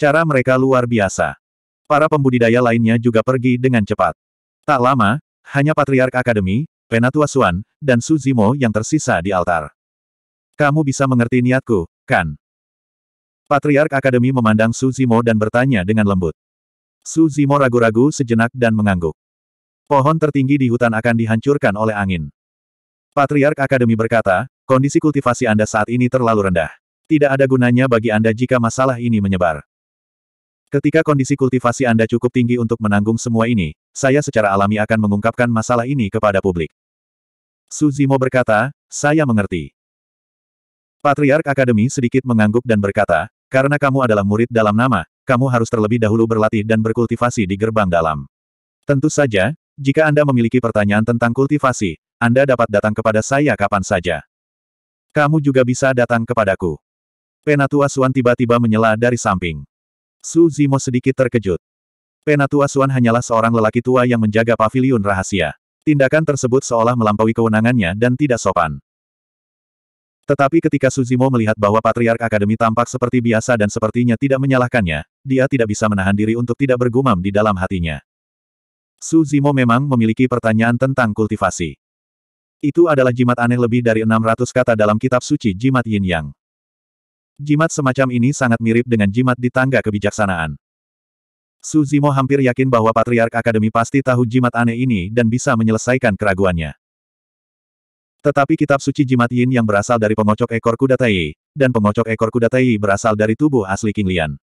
Cara mereka luar biasa. Para pembudidaya lainnya juga pergi dengan cepat. Tak lama, hanya Patriark Akademi, Penatua Suan, dan Su Zimo yang tersisa di altar. Kamu bisa mengerti niatku, kan? Patriark Akademi memandang Su Zimo dan bertanya dengan lembut. Su Zimo ragu-ragu sejenak dan mengangguk. Pohon tertinggi di hutan akan dihancurkan oleh angin. Patriark Akademi berkata, kondisi kultivasi Anda saat ini terlalu rendah. Tidak ada gunanya bagi Anda jika masalah ini menyebar. Ketika kondisi kultivasi Anda cukup tinggi untuk menanggung semua ini, saya secara alami akan mengungkapkan masalah ini kepada publik. Suzimo berkata, saya mengerti. Patriark Akademi sedikit mengangguk dan berkata, karena kamu adalah murid dalam nama, kamu harus terlebih dahulu berlatih dan berkultivasi di gerbang dalam. Tentu saja, jika Anda memiliki pertanyaan tentang kultivasi, Anda dapat datang kepada saya kapan saja. Kamu juga bisa datang kepadaku. Penatua Suan tiba-tiba menyela dari samping. Su Zimo sedikit terkejut. Penatua Suan hanyalah seorang lelaki tua yang menjaga paviliun rahasia. Tindakan tersebut seolah melampaui kewenangannya dan tidak sopan. Tetapi ketika Suzimo melihat bahwa Patriark Akademi tampak seperti biasa dan sepertinya tidak menyalahkannya, dia tidak bisa menahan diri untuk tidak bergumam di dalam hatinya. Suzimo memang memiliki pertanyaan tentang kultivasi. Itu adalah jimat aneh lebih dari 600 kata dalam kitab suci jimat Yin Yang. Jimat semacam ini sangat mirip dengan jimat di tangga kebijaksanaan. Su Zimo hampir yakin bahwa Patriark Akademi pasti tahu jimat aneh ini dan bisa menyelesaikan keraguannya. Tetapi kitab suci jimat yin yang berasal dari pengocok ekor kuda tai, dan pengocok ekor kuda tai berasal dari tubuh asli King Lian.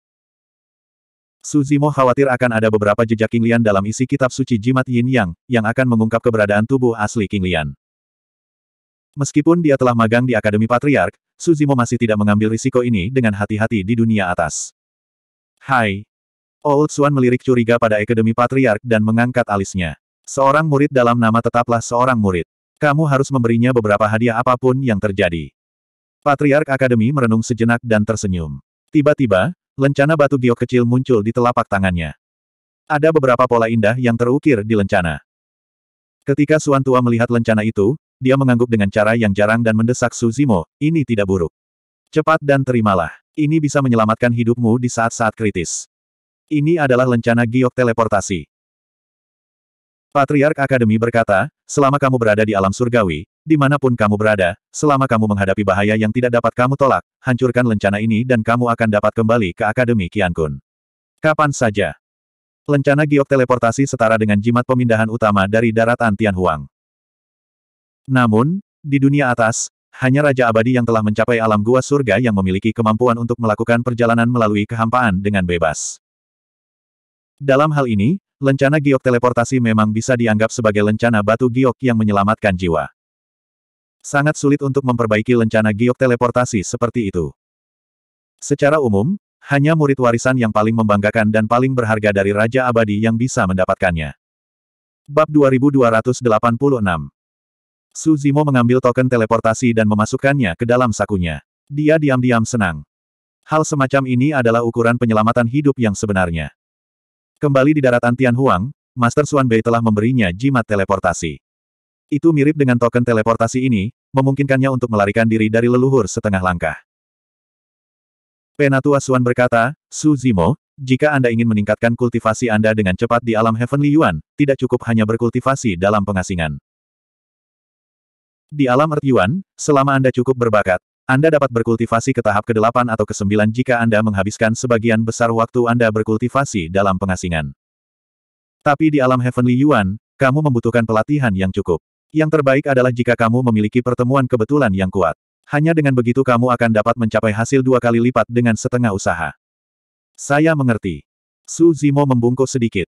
Suzimo khawatir akan ada beberapa jejak King Lian dalam isi kitab suci jimat yin yang, yang akan mengungkap keberadaan tubuh asli King Lian. Meskipun dia telah magang di Akademi Patriark, Suzimo masih tidak mengambil risiko ini dengan hati-hati di dunia atas. Hai. Old Swan melirik curiga pada Akademi Patriark dan mengangkat alisnya. Seorang murid dalam nama tetaplah seorang murid. Kamu harus memberinya beberapa hadiah apapun yang terjadi. Patriark Akademi merenung sejenak dan tersenyum. Tiba-tiba, lencana batu giok kecil muncul di telapak tangannya. Ada beberapa pola indah yang terukir di lencana. Ketika Suan Tua melihat lencana itu, dia mengangguk dengan cara yang jarang dan mendesak Suzimo, ini tidak buruk. Cepat dan terimalah. Ini bisa menyelamatkan hidupmu di saat-saat kritis. Ini adalah lencana giok teleportasi. Patriark Akademi berkata, selama kamu berada di alam surgawi, dimanapun kamu berada, selama kamu menghadapi bahaya yang tidak dapat kamu tolak, hancurkan lencana ini dan kamu akan dapat kembali ke Akademi Kiankun. Kapan saja. Lencana giok teleportasi setara dengan jimat pemindahan utama dari daratan Tianhuang. Namun, di dunia atas, hanya Raja Abadi yang telah mencapai alam gua surga yang memiliki kemampuan untuk melakukan perjalanan melalui kehampaan dengan bebas. Dalam hal ini, lencana giok teleportasi memang bisa dianggap sebagai lencana batu giok yang menyelamatkan jiwa. Sangat sulit untuk memperbaiki lencana giok teleportasi seperti itu. Secara umum, hanya murid warisan yang paling membanggakan dan paling berharga dari Raja Abadi yang bisa mendapatkannya. Bab 2286 Su Zimo mengambil token teleportasi dan memasukkannya ke dalam sakunya. Dia diam-diam senang. Hal semacam ini adalah ukuran penyelamatan hidup yang sebenarnya. Kembali di daratan Tianhuang, Master Xuan Bei telah memberinya jimat teleportasi. Itu mirip dengan token teleportasi ini, memungkinkannya untuk melarikan diri dari leluhur setengah langkah. Penatua Suan berkata, Su Zimo, jika Anda ingin meningkatkan kultivasi Anda dengan cepat di alam Heavenly Yuan, tidak cukup hanya berkultivasi dalam pengasingan. Di alam Earth Yuan, selama Anda cukup berbakat, Anda dapat berkultivasi ke tahap ke-8 atau ke-9 jika Anda menghabiskan sebagian besar waktu Anda berkultivasi dalam pengasingan. Tapi di alam Heavenly Yuan, kamu membutuhkan pelatihan yang cukup. Yang terbaik adalah jika kamu memiliki pertemuan kebetulan yang kuat. Hanya dengan begitu kamu akan dapat mencapai hasil dua kali lipat dengan setengah usaha. Saya mengerti. Su Zimo membungkuk sedikit.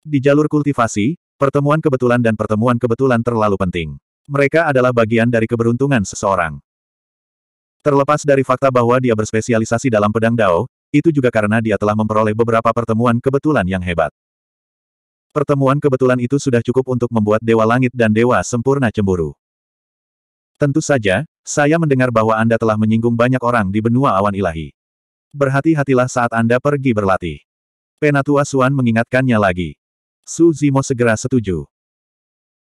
Di jalur kultivasi, pertemuan kebetulan dan pertemuan kebetulan terlalu penting. Mereka adalah bagian dari keberuntungan seseorang. Terlepas dari fakta bahwa dia berspesialisasi dalam pedang Dao, itu juga karena dia telah memperoleh beberapa pertemuan kebetulan yang hebat. Pertemuan kebetulan itu sudah cukup untuk membuat Dewa Langit dan Dewa Sempurna cemburu. Tentu saja, saya mendengar bahwa Anda telah menyinggung banyak orang di benua awan ilahi. Berhati-hatilah saat Anda pergi berlatih. Penatua Suan mengingatkannya lagi. Su Zimo segera setuju.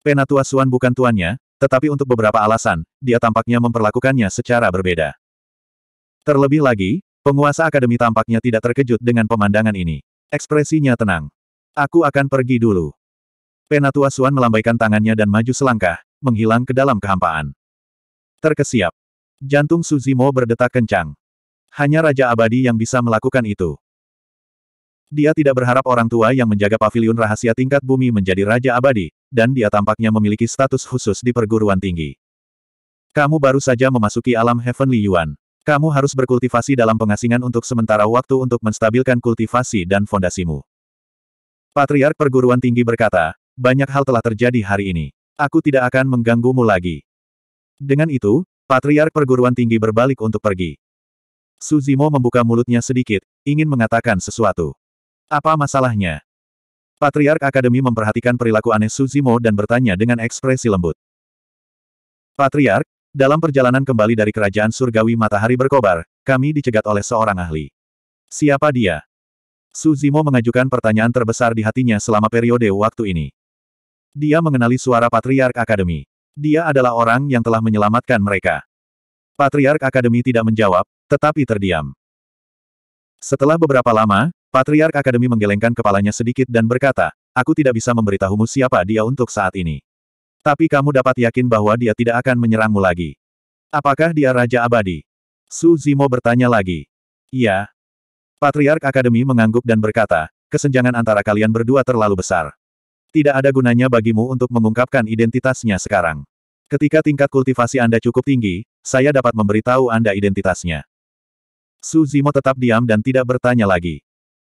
Penatua Suan bukan tuannya, tetapi untuk beberapa alasan, dia tampaknya memperlakukannya secara berbeda. Terlebih lagi, penguasa akademi tampaknya tidak terkejut dengan pemandangan ini. Ekspresinya tenang. Aku akan pergi dulu. Penatua Suan melambaikan tangannya dan maju selangkah, menghilang ke dalam kehampaan. Terkesiap. Jantung Suzimo berdetak kencang. Hanya Raja Abadi yang bisa melakukan itu. Dia tidak berharap orang tua yang menjaga pavilion rahasia tingkat bumi menjadi raja abadi, dan dia tampaknya memiliki status khusus di perguruan tinggi. Kamu baru saja memasuki alam Heavenly Yuan. Kamu harus berkultivasi dalam pengasingan untuk sementara waktu untuk menstabilkan kultivasi dan fondasimu. Patriark perguruan tinggi berkata, banyak hal telah terjadi hari ini. Aku tidak akan mengganggumu lagi. Dengan itu, Patriark perguruan tinggi berbalik untuk pergi. Suzimo membuka mulutnya sedikit, ingin mengatakan sesuatu. Apa masalahnya? Patriark Akademi memperhatikan perilaku aneh Suzimo dan bertanya dengan ekspresi lembut. Patriark, dalam perjalanan kembali dari kerajaan surgawi matahari berkobar, kami dicegat oleh seorang ahli. Siapa dia? Suzimo mengajukan pertanyaan terbesar di hatinya selama periode waktu ini. Dia mengenali suara Patriark Akademi. Dia adalah orang yang telah menyelamatkan mereka. Patriark Akademi tidak menjawab, tetapi terdiam. Setelah beberapa lama, Patriark Akademi menggelengkan kepalanya sedikit dan berkata, aku tidak bisa memberitahumu siapa dia untuk saat ini. Tapi kamu dapat yakin bahwa dia tidak akan menyerangmu lagi. Apakah dia Raja Abadi? Su Zimo bertanya lagi. "Ya." Patriark Akademi mengangguk dan berkata, kesenjangan antara kalian berdua terlalu besar. Tidak ada gunanya bagimu untuk mengungkapkan identitasnya sekarang. Ketika tingkat kultivasi Anda cukup tinggi, saya dapat memberitahu Anda identitasnya. Su Zimo tetap diam dan tidak bertanya lagi.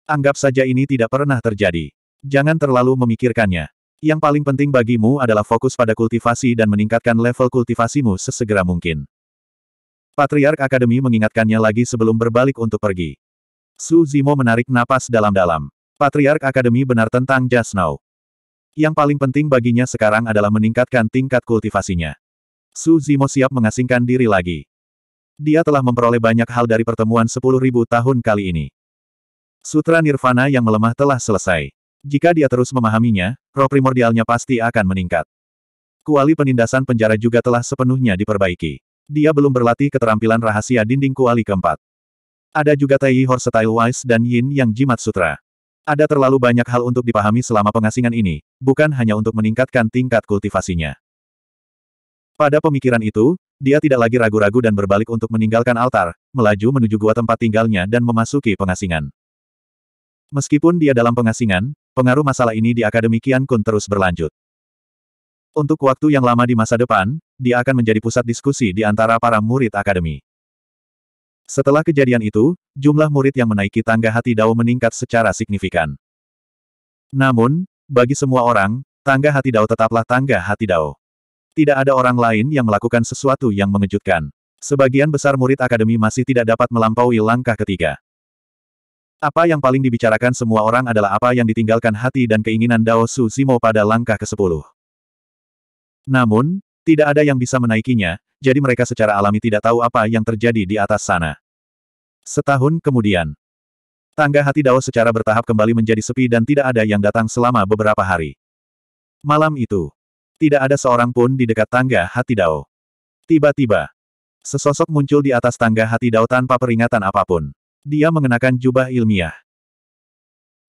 Anggap saja ini tidak pernah terjadi. Jangan terlalu memikirkannya. Yang paling penting bagimu adalah fokus pada kultivasi dan meningkatkan level kultivasimu sesegera mungkin. Patriark Akademi mengingatkannya lagi sebelum berbalik untuk pergi. Su Zimo menarik napas dalam-dalam. Patriark Akademi benar tentang just now. Yang paling penting baginya sekarang adalah meningkatkan tingkat kultivasinya. Su Zimo siap mengasingkan diri lagi. Dia telah memperoleh banyak hal dari pertemuan 10.000 tahun kali ini. Sutra Nirvana yang melemah telah selesai. Jika dia terus memahaminya, roh primordialnya pasti akan meningkat. Kuali penindasan penjara juga telah sepenuhnya diperbaiki. Dia belum berlatih keterampilan rahasia dinding kuali keempat. Ada juga Horse Style Wise dan Yin Yang Jimat Sutra. Ada terlalu banyak hal untuk dipahami selama pengasingan ini, bukan hanya untuk meningkatkan tingkat kultivasinya. Pada pemikiran itu, dia tidak lagi ragu-ragu dan berbalik untuk meninggalkan altar, melaju menuju gua tempat tinggalnya dan memasuki pengasingan. Meskipun dia dalam pengasingan, pengaruh masalah ini di Akademi Kian Kun terus berlanjut. Untuk waktu yang lama di masa depan, dia akan menjadi pusat diskusi di antara para murid Akademi. Setelah kejadian itu, jumlah murid yang menaiki tangga hati Dao meningkat secara signifikan. Namun, bagi semua orang, tangga hati Dao tetaplah tangga hati Dao. Tidak ada orang lain yang melakukan sesuatu yang mengejutkan. Sebagian besar murid akademi masih tidak dapat melampaui langkah ketiga. Apa yang paling dibicarakan semua orang adalah apa yang ditinggalkan hati dan keinginan Dao Su Zimo pada langkah ke-10. Namun, tidak ada yang bisa menaikinya, jadi mereka secara alami tidak tahu apa yang terjadi di atas sana. Setahun kemudian, tangga hati Dao secara bertahap kembali menjadi sepi dan tidak ada yang datang selama beberapa hari. Malam itu, tidak ada seorang pun di dekat tangga hati Dao. Tiba-tiba, sesosok muncul di atas tangga hati Dao tanpa peringatan apapun. Dia mengenakan jubah ilmiah.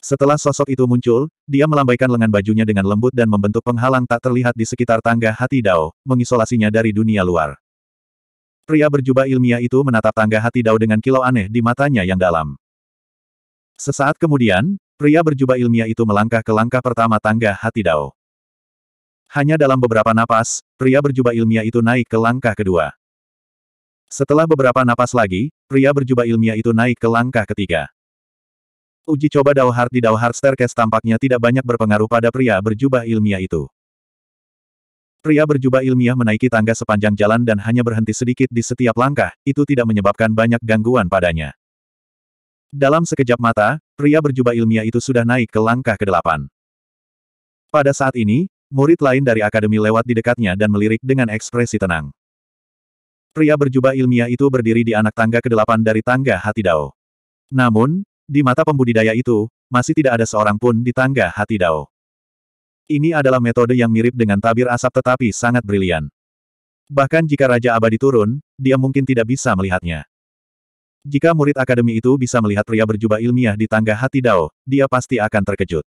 Setelah sosok itu muncul, dia melambaikan lengan bajunya dengan lembut dan membentuk penghalang tak terlihat di sekitar tangga hati Dao, mengisolasinya dari dunia luar. Pria berjubah ilmiah itu menatap tangga hati Dao dengan kilau aneh di matanya yang dalam. Sesaat kemudian, pria berjubah ilmiah itu melangkah ke langkah pertama tangga hati Dao. Hanya dalam beberapa napas, pria berjubah ilmiah itu naik ke langkah kedua. Setelah beberapa napas lagi, pria berjubah ilmiah itu naik ke langkah ketiga. Uji coba Dao di Dao Staircase tampaknya tidak banyak berpengaruh pada pria berjubah ilmiah itu. Pria berjubah ilmiah menaiki tangga sepanjang jalan dan hanya berhenti sedikit di setiap langkah, itu tidak menyebabkan banyak gangguan padanya. Dalam sekejap mata, pria berjubah ilmiah itu sudah naik ke langkah ke-8. Pada saat ini, murid lain dari akademi lewat di dekatnya dan melirik dengan ekspresi tenang. Pria berjubah ilmiah itu berdiri di anak tangga ke-8 dari tangga hati Dao. Namun, di mata pembudidaya itu, masih tidak ada seorang pun di tangga hati Dao. Ini adalah metode yang mirip dengan tabir asap tetapi sangat brilian. Bahkan jika Raja Abadi turun, dia mungkin tidak bisa melihatnya. Jika murid akademi itu bisa melihat pria berjubah ilmiah di tangga hati Dao, dia pasti akan terkejut.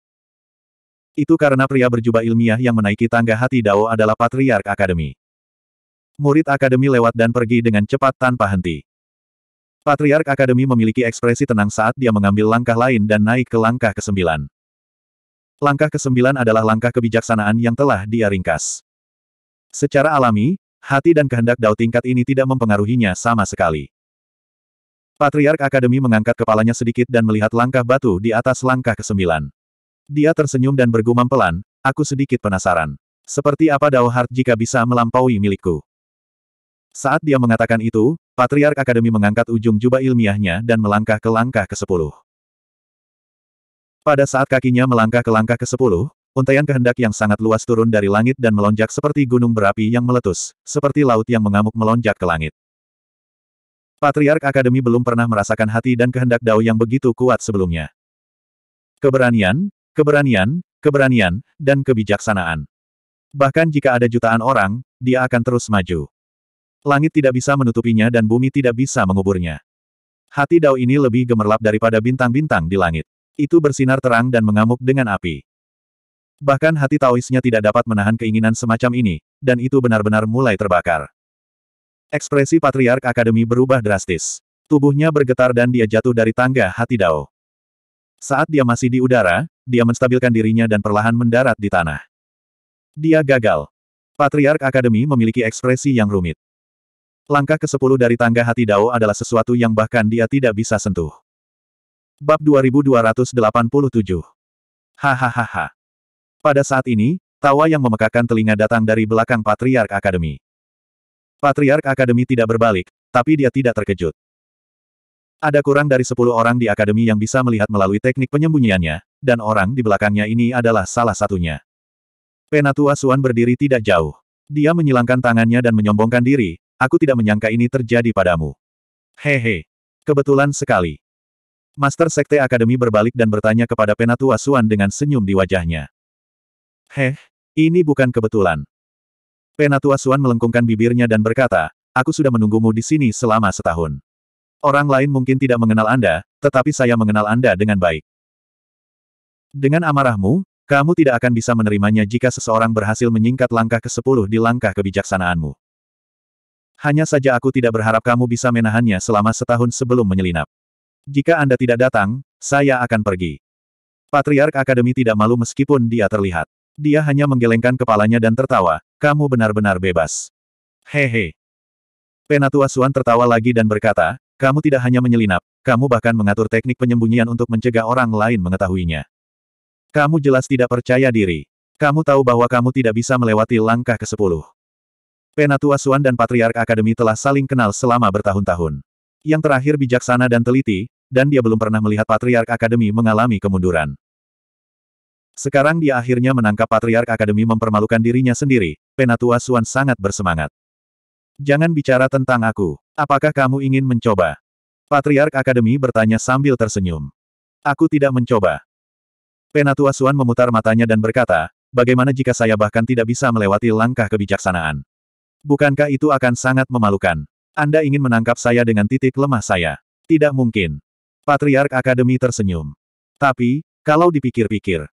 Itu karena pria berjubah ilmiah yang menaiki tangga hati Dao adalah Patriark Akademi. Murid akademi lewat dan pergi dengan cepat tanpa henti. Patriark Akademi memiliki ekspresi tenang saat dia mengambil langkah lain dan naik ke langkah kesembilan. Langkah kesembilan adalah langkah kebijaksanaan yang telah dia ringkas. Secara alami, hati dan kehendak Dao tingkat ini tidak mempengaruhinya sama sekali. Patriark Akademi mengangkat kepalanya sedikit dan melihat langkah batu di atas langkah kesembilan. Dia tersenyum dan bergumam pelan, aku sedikit penasaran. Seperti apa Dao Heart jika bisa melampaui milikku? Saat dia mengatakan itu, Patriark Akademi mengangkat ujung jubah ilmiahnya dan melangkah ke langkah ke-10. Pada saat kakinya melangkah ke langkah ke-10, untaian kehendak yang sangat luas turun dari langit dan melonjak seperti gunung berapi yang meletus, seperti laut yang mengamuk melonjak ke langit. Patriark Akademi belum pernah merasakan hati dan kehendak Dao yang begitu kuat sebelumnya. Keberanian, keberanian, keberanian, dan kebijaksanaan. Bahkan jika ada jutaan orang, dia akan terus maju. Langit tidak bisa menutupinya dan bumi tidak bisa menguburnya. Hati Dao ini lebih gemerlap daripada bintang-bintang di langit. Itu bersinar terang dan mengamuk dengan api. Bahkan hati Taoisnya tidak dapat menahan keinginan semacam ini, dan itu benar-benar mulai terbakar. Ekspresi Patriark Akademi berubah drastis. Tubuhnya bergetar dan dia jatuh dari tangga hati Dao. Saat dia masih di udara, dia menstabilkan dirinya dan perlahan mendarat di tanah. Dia gagal. Patriark Akademi memiliki ekspresi yang rumit. Langkah ke-10 dari tangga hati Dao adalah sesuatu yang bahkan dia tidak bisa sentuh. Bab 2287 Hahaha. Pada saat ini, tawa yang memekakan telinga datang dari belakang Patriark Akademi. Patriark Akademi tidak berbalik, tapi dia tidak terkejut. Ada kurang dari 10 orang di Akademi yang bisa melihat melalui teknik penyembunyiannya, dan orang di belakangnya ini adalah salah satunya. Penatua Suan berdiri tidak jauh. Dia menyilangkan tangannya dan menyombongkan diri, Aku tidak menyangka ini terjadi padamu. Hehe. Kebetulan sekali. Master Sekte Akademi berbalik dan bertanya kepada Penatua Suan dengan senyum di wajahnya. Heh, ini bukan kebetulan. Penatua Suan melengkungkan bibirnya dan berkata, aku sudah menunggumu di sini selama setahun. Orang lain mungkin tidak mengenal Anda, tetapi saya mengenal Anda dengan baik. Dengan amarahmu, kamu tidak akan bisa menerimanya jika seseorang berhasil menyingkat langkah ke-10 di langkah kebijaksanaanmu hanya saja aku tidak berharap kamu bisa menahannya selama setahun sebelum menyelinap. Jika Anda tidak datang, saya akan pergi. Patriark Akademi tidak malu meskipun dia terlihat. Dia hanya menggelengkan kepalanya dan tertawa, kamu benar-benar bebas. Hehe. Penatua Suan tertawa lagi dan berkata, kamu tidak hanya menyelinap, kamu bahkan mengatur teknik penyembunyian untuk mencegah orang lain mengetahuinya. Kamu jelas tidak percaya diri. Kamu tahu bahwa kamu tidak bisa melewati langkah ke-10. Penatua Suan dan Patriark Akademi telah saling kenal selama bertahun-tahun. Yang terakhir bijaksana dan teliti, dan dia belum pernah melihat Patriark Akademi mengalami kemunduran. Sekarang dia akhirnya menangkap Patriark Akademi mempermalukan dirinya sendiri, Penatua Suan sangat bersemangat. Jangan bicara tentang aku. Apakah kamu ingin mencoba? Patriark Akademi bertanya sambil tersenyum. Aku tidak mencoba. Penatua Suan memutar matanya dan berkata, bagaimana jika saya bahkan tidak bisa melewati langkah kebijaksanaan? Bukankah itu akan sangat memalukan? Anda ingin menangkap saya dengan titik lemah saya? Tidak mungkin. Patriark Akademi tersenyum. Tapi, kalau dipikir-pikir.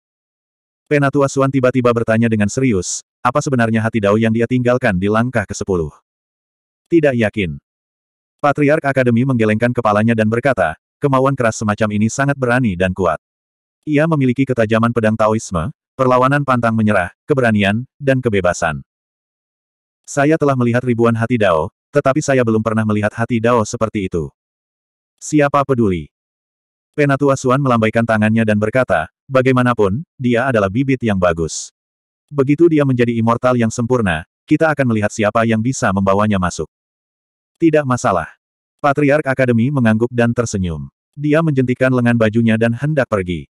Penatua Suan tiba-tiba bertanya dengan serius, apa sebenarnya hati Dao yang dia tinggalkan di langkah ke-10? Tidak yakin. Patriark Akademi menggelengkan kepalanya dan berkata, kemauan keras semacam ini sangat berani dan kuat. Ia memiliki ketajaman pedang Taoisme, perlawanan pantang menyerah, keberanian, dan kebebasan. Saya telah melihat ribuan hati Dao, tetapi saya belum pernah melihat hati Dao seperti itu. Siapa peduli? Penatua Suan melambaikan tangannya dan berkata, bagaimanapun, dia adalah bibit yang bagus. Begitu dia menjadi immortal yang sempurna, kita akan melihat siapa yang bisa membawanya masuk. Tidak masalah. Patriark Akademi mengangguk dan tersenyum. Dia menjentikan lengan bajunya dan hendak pergi.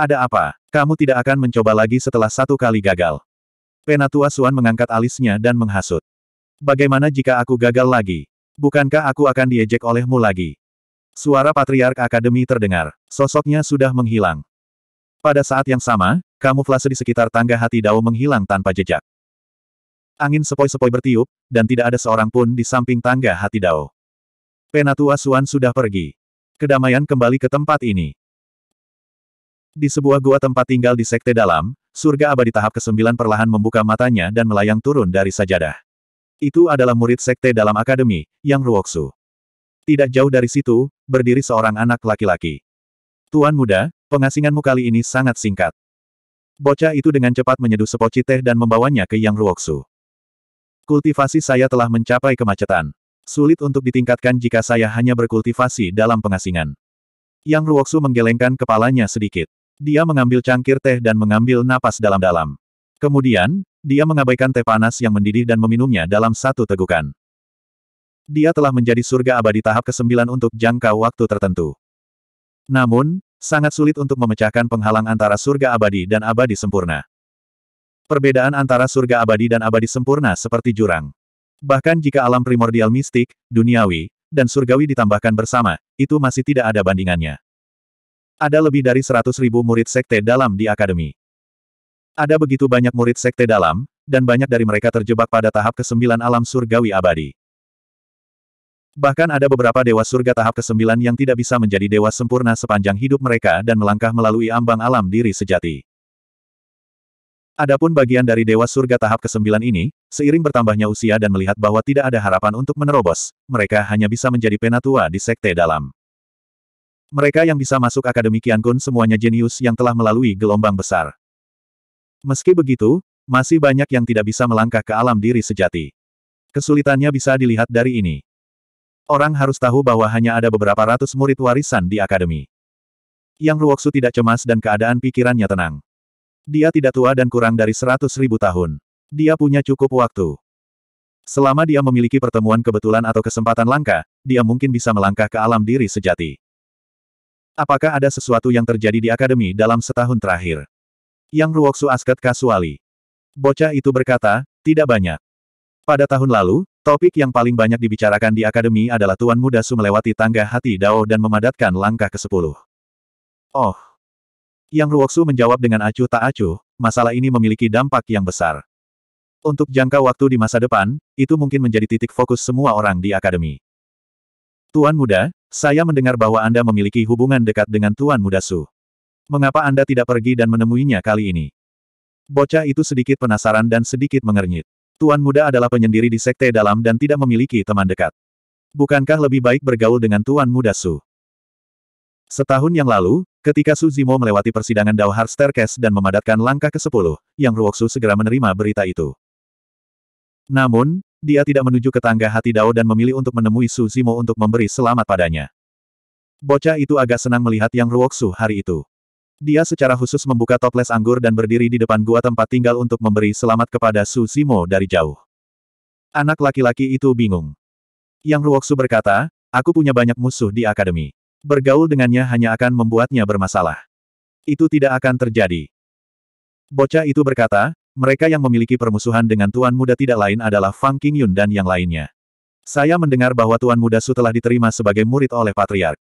Ada apa? Kamu tidak akan mencoba lagi setelah satu kali gagal. Penatua Suan mengangkat alisnya dan menghasut. Bagaimana jika aku gagal lagi? Bukankah aku akan diejek olehmu lagi? Suara Patriark Akademi terdengar. Sosoknya sudah menghilang. Pada saat yang sama, kamuflase di sekitar tangga hati Dao menghilang tanpa jejak. Angin sepoi-sepoi bertiup, dan tidak ada seorang pun di samping tangga hati Dao. Penatua Suan sudah pergi. Kedamaian kembali ke tempat ini. Di sebuah gua tempat tinggal di sekte dalam, surga abadi tahap ke-9 perlahan membuka matanya dan melayang turun dari sajadah. Itu adalah murid sekte dalam akademi, Yang Ruoksu. Tidak jauh dari situ, berdiri seorang anak laki-laki. Tuan muda, pengasinganmu kali ini sangat singkat. Bocah itu dengan cepat menyeduh sepoci teh dan membawanya ke Yang Ruoksu. Kultivasi saya telah mencapai kemacetan. Sulit untuk ditingkatkan jika saya hanya berkultivasi dalam pengasingan. Yang Ruoksu menggelengkan kepalanya sedikit. Dia mengambil cangkir teh dan mengambil napas dalam-dalam. Kemudian, dia mengabaikan teh panas yang mendidih dan meminumnya dalam satu tegukan. Dia telah menjadi surga abadi tahap ke-9 untuk jangka waktu tertentu. Namun, sangat sulit untuk memecahkan penghalang antara surga abadi dan abadi sempurna. Perbedaan antara surga abadi dan abadi sempurna seperti jurang. Bahkan jika alam primordial mistik, duniawi, dan surgawi ditambahkan bersama, itu masih tidak ada bandingannya. Ada lebih dari 100 ribu murid sekte dalam di akademi. Ada begitu banyak murid sekte dalam, dan banyak dari mereka terjebak pada tahap kesembilan alam surgawi abadi. Bahkan ada beberapa dewa surga tahap kesembilan yang tidak bisa menjadi dewa sempurna sepanjang hidup mereka dan melangkah melalui ambang alam diri sejati. Adapun bagian dari dewa surga tahap kesembilan ini, seiring bertambahnya usia dan melihat bahwa tidak ada harapan untuk menerobos, mereka hanya bisa menjadi penatua di sekte dalam. Mereka yang bisa masuk Akademi Kun semuanya jenius yang telah melalui gelombang besar. Meski begitu, masih banyak yang tidak bisa melangkah ke alam diri sejati. Kesulitannya bisa dilihat dari ini. Orang harus tahu bahwa hanya ada beberapa ratus murid warisan di Akademi. Yang Ruoksu tidak cemas dan keadaan pikirannya tenang. Dia tidak tua dan kurang dari seratus ribu tahun. Dia punya cukup waktu. Selama dia memiliki pertemuan kebetulan atau kesempatan langka, dia mungkin bisa melangkah ke alam diri sejati. Apakah ada sesuatu yang terjadi di akademi dalam setahun terakhir? Yang Ruoksu Asket Kasuali. Bocah itu berkata, tidak banyak. Pada tahun lalu, topik yang paling banyak dibicarakan di akademi adalah Tuan Muda Su melewati tangga hati Dao dan memadatkan langkah ke-10. Oh. Yang Ruoksu menjawab dengan acuh tak acuh, masalah ini memiliki dampak yang besar. Untuk jangka waktu di masa depan, itu mungkin menjadi titik fokus semua orang di akademi. Tuan muda, saya mendengar bahwa Anda memiliki hubungan dekat dengan Tuan Muda Su. Mengapa Anda tidak pergi dan menemuinya kali ini? Bocah itu sedikit penasaran dan sedikit mengernyit. Tuan Muda adalah penyendiri di sekte dalam dan tidak memiliki teman dekat. Bukankah lebih baik bergaul dengan Tuan Muda Su? Setahun yang lalu, ketika Su Zimo melewati persidangan Dao Har Staircase dan memadatkan langkah ke-10, Yang Ruoksu segera menerima berita itu. Namun, dia tidak menuju ke tangga hati Dao dan memilih untuk menemui Su Zimo untuk memberi selamat padanya. Bocah itu agak senang melihat Yang Ruoksu hari itu. Dia secara khusus membuka toples anggur dan berdiri di depan gua tempat tinggal untuk memberi selamat kepada Su Zimo dari jauh. Anak laki-laki itu bingung. Yang Ruoksu berkata, aku punya banyak musuh di akademi. Bergaul dengannya hanya akan membuatnya bermasalah. Itu tidak akan terjadi. Bocah itu berkata, mereka yang memiliki permusuhan dengan Tuan Muda tidak lain adalah Fang Qingyun dan yang lainnya. Saya mendengar bahwa Tuan Muda Su telah diterima sebagai murid oleh Patriark.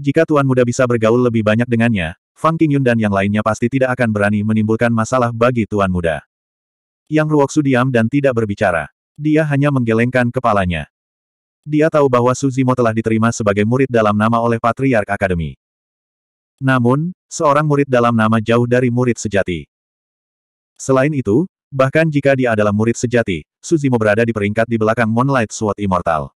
Jika Tuan Muda bisa bergaul lebih banyak dengannya, Fang Qingyun dan yang lainnya pasti tidak akan berani menimbulkan masalah bagi Tuan Muda. Yang Ruoksu diam dan tidak berbicara. Dia hanya menggelengkan kepalanya. Dia tahu bahwa Suzimo telah diterima sebagai murid dalam nama oleh Patriark Akademi. Namun, seorang murid dalam nama jauh dari murid sejati. Selain itu, bahkan jika dia adalah murid sejati, Suzimo berada di peringkat di belakang Moonlight Sword Immortal.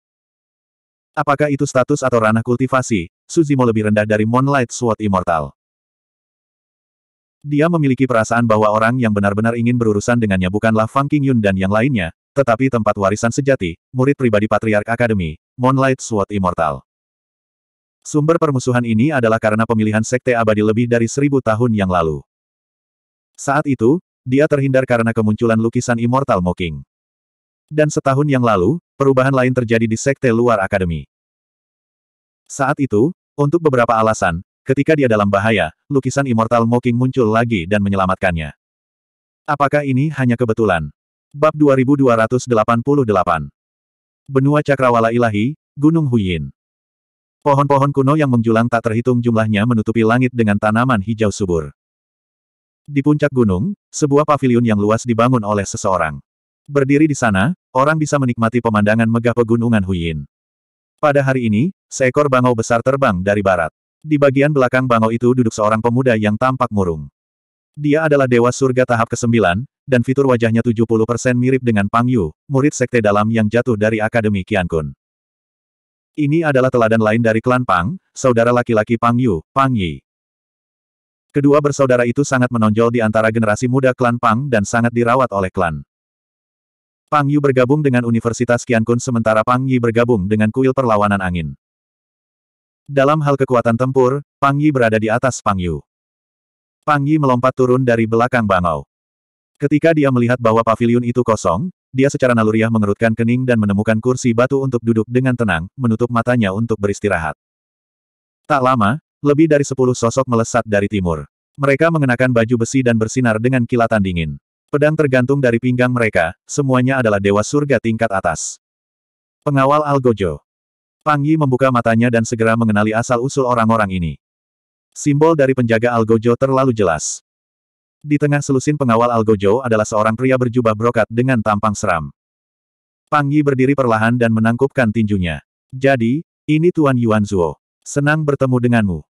Apakah itu status atau ranah kultivasi, Suzimo lebih rendah dari Moonlight Sword Immortal. Dia memiliki perasaan bahwa orang yang benar-benar ingin berurusan dengannya bukanlah Fang Qingyun dan yang lainnya, tetapi tempat warisan sejati, murid pribadi Patriark Academy, Moonlight Sword Immortal. Sumber permusuhan ini adalah karena pemilihan Sekte Abadi lebih dari seribu tahun yang lalu. Saat itu, dia terhindar karena kemunculan lukisan Immortal Mocking. Dan setahun yang lalu, perubahan lain terjadi di Sekte Luar Akademi. Saat itu, untuk beberapa alasan, ketika dia dalam bahaya, lukisan Immortal Mocking muncul lagi dan menyelamatkannya. Apakah ini hanya kebetulan? Bab 2288 Benua Cakrawala Ilahi, Gunung Huyin Pohon-pohon kuno yang menjulang tak terhitung jumlahnya menutupi langit dengan tanaman hijau subur. Di puncak gunung, sebuah pavilion yang luas dibangun oleh seseorang. Berdiri di sana, orang bisa menikmati pemandangan megah pegunungan Huyin. Pada hari ini, seekor bangau besar terbang dari barat. Di bagian belakang bangau itu duduk seorang pemuda yang tampak murung. Dia adalah dewa surga tahap ke-9, dan fitur wajahnya 70% mirip dengan Pang Yu, murid sekte dalam yang jatuh dari Akademi Kun. Ini adalah teladan lain dari klan Pang, saudara laki-laki Pang Yu, Pang Yi. Kedua bersaudara itu sangat menonjol di antara generasi muda klan Pang dan sangat dirawat oleh klan. Pang Yu bergabung dengan Universitas Qiankun sementara Pang Yi bergabung dengan kuil perlawanan angin. Dalam hal kekuatan tempur, Pang Yi berada di atas Pang Yu. Pang Yi melompat turun dari belakang bangau. Ketika dia melihat bahwa pavilion itu kosong, dia secara naluriah mengerutkan kening dan menemukan kursi batu untuk duduk dengan tenang, menutup matanya untuk beristirahat. Tak lama, lebih dari sepuluh sosok melesat dari timur. Mereka mengenakan baju besi dan bersinar dengan kilatan dingin. Pedang tergantung dari pinggang mereka, semuanya adalah dewa surga tingkat atas. Pengawal Algojo. Pang Yi membuka matanya dan segera mengenali asal-usul orang-orang ini. Simbol dari penjaga Algojo terlalu jelas. Di tengah selusin pengawal Algojo adalah seorang pria berjubah brokat dengan tampang seram. Pang Yi berdiri perlahan dan menangkupkan tinjunya. Jadi, ini Tuan Yuan Zuo. Senang bertemu denganmu.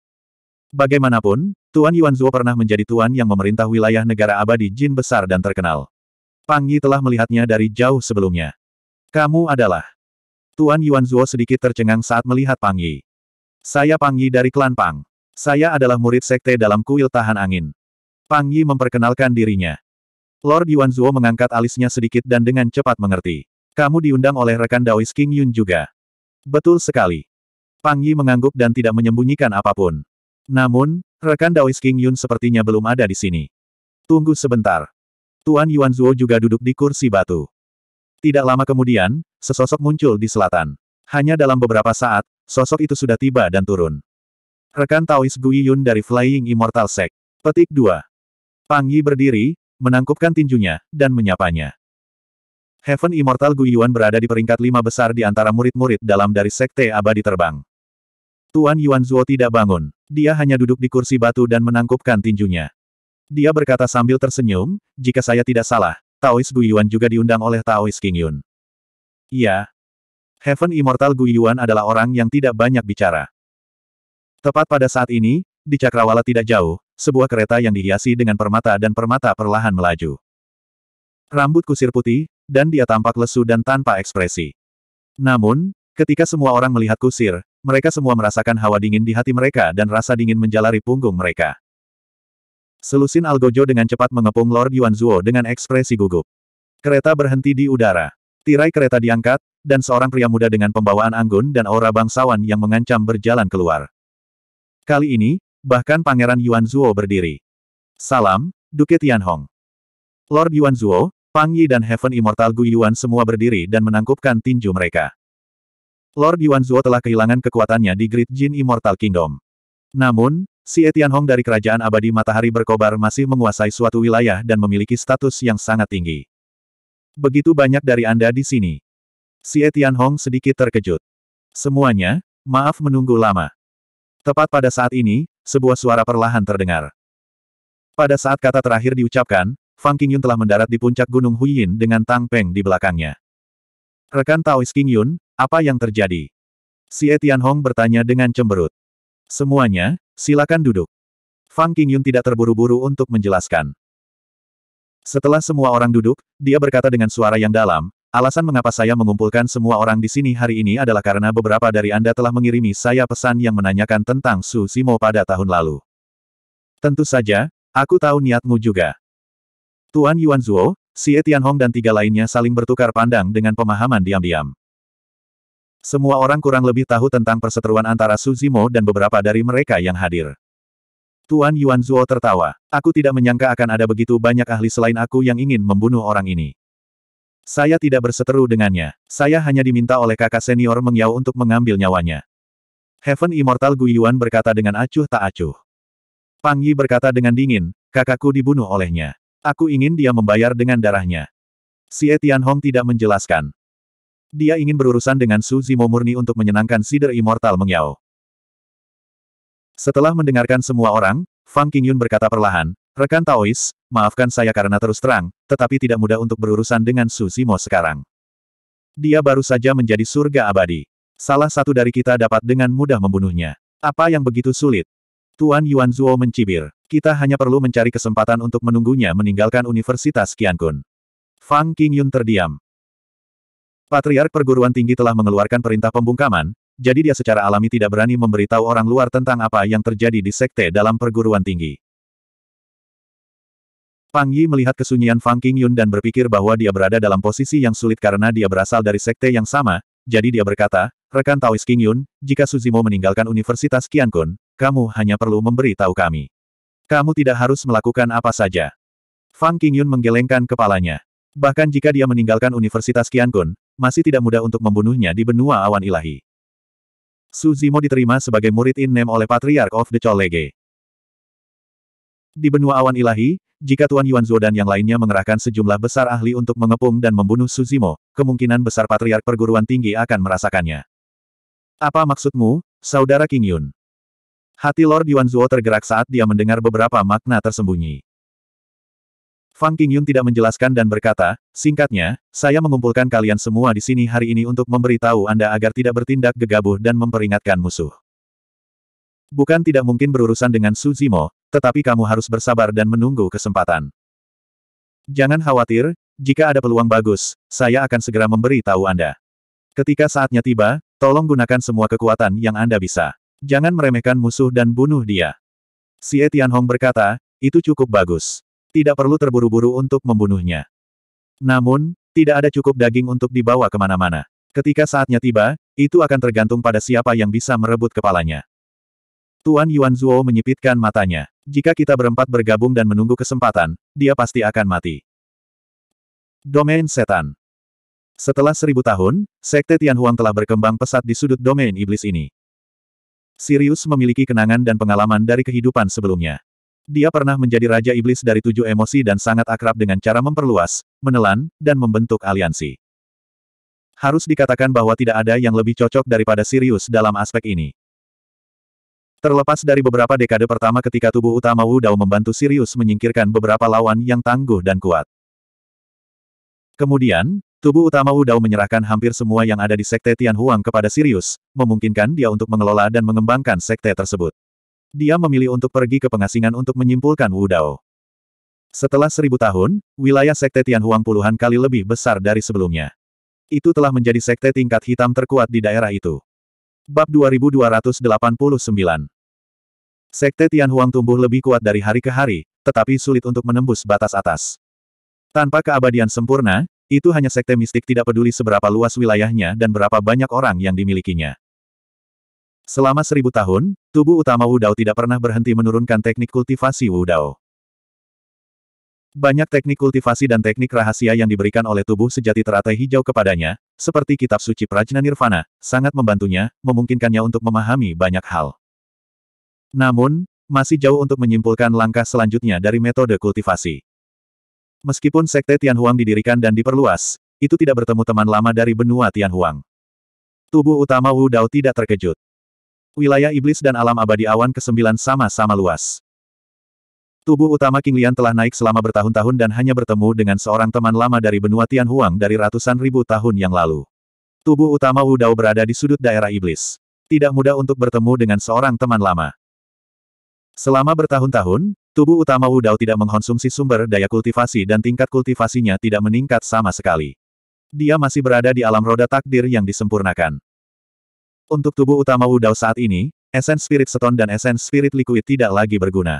Bagaimanapun, Tuan Yuan Zhuo pernah menjadi tuan yang memerintah wilayah negara abadi jin besar dan terkenal. Pang Yi telah melihatnya dari jauh sebelumnya. Kamu adalah. Tuan Yuan Zhuo sedikit tercengang saat melihat Pang Yi. Saya Pang Yi dari klan Pang. Saya adalah murid sekte dalam kuil tahan angin. Pang Yi memperkenalkan dirinya. Lord Yuan Zhuo mengangkat alisnya sedikit dan dengan cepat mengerti. Kamu diundang oleh rekan Daois King Yun juga. Betul sekali. Pang Yi mengangguk dan tidak menyembunyikan apapun. Namun, rekan Daois King Yun sepertinya belum ada di sini. Tunggu sebentar. Tuan Yuan Zhuo juga duduk di kursi batu. Tidak lama kemudian, sesosok muncul di selatan. Hanya dalam beberapa saat, sosok itu sudah tiba dan turun. Rekan Taois Gui Yun dari Flying Immortal Sect. Petik 2. Pang Yi berdiri, menangkupkan tinjunya, dan menyapanya. Heaven Immortal Gui Yuan berada di peringkat lima besar di antara murid-murid dalam dari Sekte Abadi Terbang. Tuan Yuan Zuo tidak bangun. Dia hanya duduk di kursi batu dan menangkupkan tinjunya. Dia berkata sambil tersenyum, jika saya tidak salah, Taois Yuan juga diundang oleh Taois King Yun. Iya. Heaven Immortal Gu Yuan adalah orang yang tidak banyak bicara. Tepat pada saat ini, di Cakrawala tidak jauh, sebuah kereta yang dihiasi dengan permata dan permata perlahan melaju. Rambut kusir putih, dan dia tampak lesu dan tanpa ekspresi. Namun, ketika semua orang melihat kusir, mereka semua merasakan hawa dingin di hati mereka dan rasa dingin menjalari punggung mereka. Selusin Algojo dengan cepat mengepung Lord Yuan Yuanzuo dengan ekspresi gugup. Kereta berhenti di udara. Tirai kereta diangkat, dan seorang pria muda dengan pembawaan anggun dan aura bangsawan yang mengancam berjalan keluar. Kali ini, bahkan Pangeran Yuan Yuanzuo berdiri. Salam, Duke Tianhong. Lord Yuan Yuanzuo, Pang Yi dan Heaven Immortal Gu Yuan semua berdiri dan menangkupkan tinju mereka. Lord Yuan Zhuo telah kehilangan kekuatannya di Great Jin Immortal Kingdom. Namun, si Etianhong dari Kerajaan Abadi Matahari Berkobar masih menguasai suatu wilayah dan memiliki status yang sangat tinggi. Begitu banyak dari Anda di sini. Si Etianhong sedikit terkejut. Semuanya, maaf menunggu lama. Tepat pada saat ini, sebuah suara perlahan terdengar. Pada saat kata terakhir diucapkan, Fang Qingyun telah mendarat di puncak Gunung Huyin dengan Tang Peng di belakangnya. Rekan Taois Qingyun, apa yang terjadi? Si Etian Hong bertanya dengan cemberut. Semuanya, silakan duduk. Fang Qingyun tidak terburu-buru untuk menjelaskan. Setelah semua orang duduk, dia berkata dengan suara yang dalam, alasan mengapa saya mengumpulkan semua orang di sini hari ini adalah karena beberapa dari Anda telah mengirimi saya pesan yang menanyakan tentang Su Simo pada tahun lalu. Tentu saja, aku tahu niatmu juga. Tuan Yuan Zuo, Si Etianhong Hong dan tiga lainnya saling bertukar pandang dengan pemahaman diam-diam. Semua orang kurang lebih tahu tentang perseteruan antara Suzimo dan beberapa dari mereka yang hadir. Tuan Yuan Zuo tertawa. Aku tidak menyangka akan ada begitu banyak ahli selain aku yang ingin membunuh orang ini. Saya tidak berseteru dengannya. Saya hanya diminta oleh kakak senior Mengyao untuk mengambil nyawanya. Heaven Immortal Guiyuan berkata dengan acuh tak acuh. Pang Yi berkata dengan dingin, kakakku dibunuh olehnya. Aku ingin dia membayar dengan darahnya. Si Etian Hong tidak menjelaskan. Dia ingin berurusan dengan Su Zimo murni untuk menyenangkan Sider Immortal Mengyao. Setelah mendengarkan semua orang, Fang Qingyun berkata perlahan, Rekan Taois, maafkan saya karena terus terang, tetapi tidak mudah untuk berurusan dengan Su Zimo sekarang. Dia baru saja menjadi surga abadi. Salah satu dari kita dapat dengan mudah membunuhnya. Apa yang begitu sulit? Tuan Yuan Zuo mencibir. Kita hanya perlu mencari kesempatan untuk menunggunya meninggalkan Universitas Qiankun. Fang Qingyun terdiam. Patriark perguruan tinggi telah mengeluarkan perintah pembungkaman, jadi dia secara alami tidak berani memberitahu orang luar tentang apa yang terjadi di sekte dalam perguruan tinggi. Pang Yi melihat kesunyian Fang King Yun dan berpikir bahwa dia berada dalam posisi yang sulit karena dia berasal dari sekte yang sama, jadi dia berkata, rekan Taois Yun, jika Suzimo meninggalkan Universitas Qiankun, kamu hanya perlu memberitahu kami. Kamu tidak harus melakukan apa saja. Fang King Yun menggelengkan kepalanya. Bahkan jika dia meninggalkan Universitas Qiankun, masih tidak mudah untuk membunuhnya di benua awan ilahi. Su Zimo diterima sebagai murid in name oleh Patriark of the Cholege. Di benua awan ilahi, jika Tuan Yuan Zuo dan yang lainnya mengerahkan sejumlah besar ahli untuk mengepung dan membunuh Suzimo, kemungkinan besar Patriark perguruan tinggi akan merasakannya. Apa maksudmu, Saudara King Yun? Hati Lord Yuan Zhuo tergerak saat dia mendengar beberapa makna tersembunyi. Fang Qingyun tidak menjelaskan dan berkata, singkatnya, saya mengumpulkan kalian semua di sini hari ini untuk memberitahu Anda agar tidak bertindak gegabah dan memperingatkan musuh. Bukan tidak mungkin berurusan dengan Su Zimo, tetapi kamu harus bersabar dan menunggu kesempatan. Jangan khawatir, jika ada peluang bagus, saya akan segera memberi tahu Anda. Ketika saatnya tiba, tolong gunakan semua kekuatan yang Anda bisa. Jangan meremehkan musuh dan bunuh dia. Si Etian berkata, itu cukup bagus tidak perlu terburu-buru untuk membunuhnya. Namun, tidak ada cukup daging untuk dibawa kemana-mana. Ketika saatnya tiba, itu akan tergantung pada siapa yang bisa merebut kepalanya. Tuan Yuan Zhuo menyipitkan matanya. Jika kita berempat bergabung dan menunggu kesempatan, dia pasti akan mati. Domain Setan Setelah seribu tahun, Sekte Tianhuang telah berkembang pesat di sudut domain iblis ini. Sirius memiliki kenangan dan pengalaman dari kehidupan sebelumnya. Dia pernah menjadi Raja Iblis dari tujuh emosi dan sangat akrab dengan cara memperluas, menelan, dan membentuk aliansi. Harus dikatakan bahwa tidak ada yang lebih cocok daripada Sirius dalam aspek ini. Terlepas dari beberapa dekade pertama ketika tubuh utama Wu Dao membantu Sirius menyingkirkan beberapa lawan yang tangguh dan kuat. Kemudian, Tubuh utama Wu Dao menyerahkan hampir semua yang ada di Sekte Tian Huang kepada Sirius, memungkinkan dia untuk mengelola dan mengembangkan Sekte tersebut dia memilih untuk pergi ke pengasingan untuk menyimpulkan Wu Dao. Setelah seribu tahun, wilayah Sekte Tianhuang puluhan kali lebih besar dari sebelumnya. Itu telah menjadi sekte tingkat hitam terkuat di daerah itu. Bab 2289 Sekte Tianhuang tumbuh lebih kuat dari hari ke hari, tetapi sulit untuk menembus batas atas. Tanpa keabadian sempurna, itu hanya sekte mistik tidak peduli seberapa luas wilayahnya dan berapa banyak orang yang dimilikinya. Selama seribu tahun, tubuh utama Wu Dao tidak pernah berhenti menurunkan teknik kultivasi Wu Dao. Banyak teknik kultivasi dan teknik rahasia yang diberikan oleh tubuh sejati teratai hijau kepadanya, seperti kitab suci Prajna Nirvana, sangat membantunya, memungkinkannya untuk memahami banyak hal. Namun, masih jauh untuk menyimpulkan langkah selanjutnya dari metode kultivasi. Meskipun Sekte Tianhuang didirikan dan diperluas, itu tidak bertemu teman lama dari benua Tianhuang. Tubuh utama Wu Dao tidak terkejut. Wilayah iblis dan alam abadi awan ke-9 sama-sama luas. Tubuh utama King Lian telah naik selama bertahun-tahun dan hanya bertemu dengan seorang teman lama dari benua Tianhuang dari ratusan ribu tahun yang lalu. Tubuh utama Wu Dao berada di sudut daerah iblis. Tidak mudah untuk bertemu dengan seorang teman lama. Selama bertahun-tahun, tubuh utama Wu Dao tidak mengkonsumsi sumber daya kultivasi dan tingkat kultivasinya tidak meningkat sama sekali. Dia masih berada di alam roda takdir yang disempurnakan. Untuk tubuh utama Wu Dao saat ini, Essence Spirit Stone dan Essence Spirit Liquid tidak lagi berguna.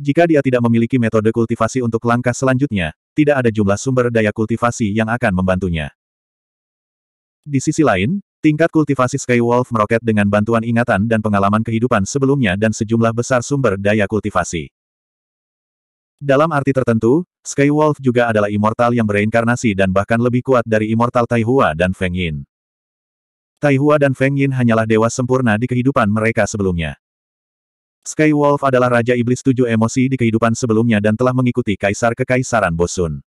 Jika dia tidak memiliki metode kultivasi untuk langkah selanjutnya, tidak ada jumlah sumber daya kultivasi yang akan membantunya. Di sisi lain, tingkat kultivasi Sky Wolf meroket dengan bantuan ingatan dan pengalaman kehidupan sebelumnya dan sejumlah besar sumber daya kultivasi. Dalam arti tertentu, Sky Wolf juga adalah immortal yang bereinkarnasi dan bahkan lebih kuat dari immortal Taihua dan Feng Yin. Taihua dan Feng Yin hanyalah dewa sempurna di kehidupan mereka sebelumnya. Sky Wolf adalah Raja Iblis Tujuh Emosi di kehidupan sebelumnya dan telah mengikuti Kaisar Kekaisaran Bosun.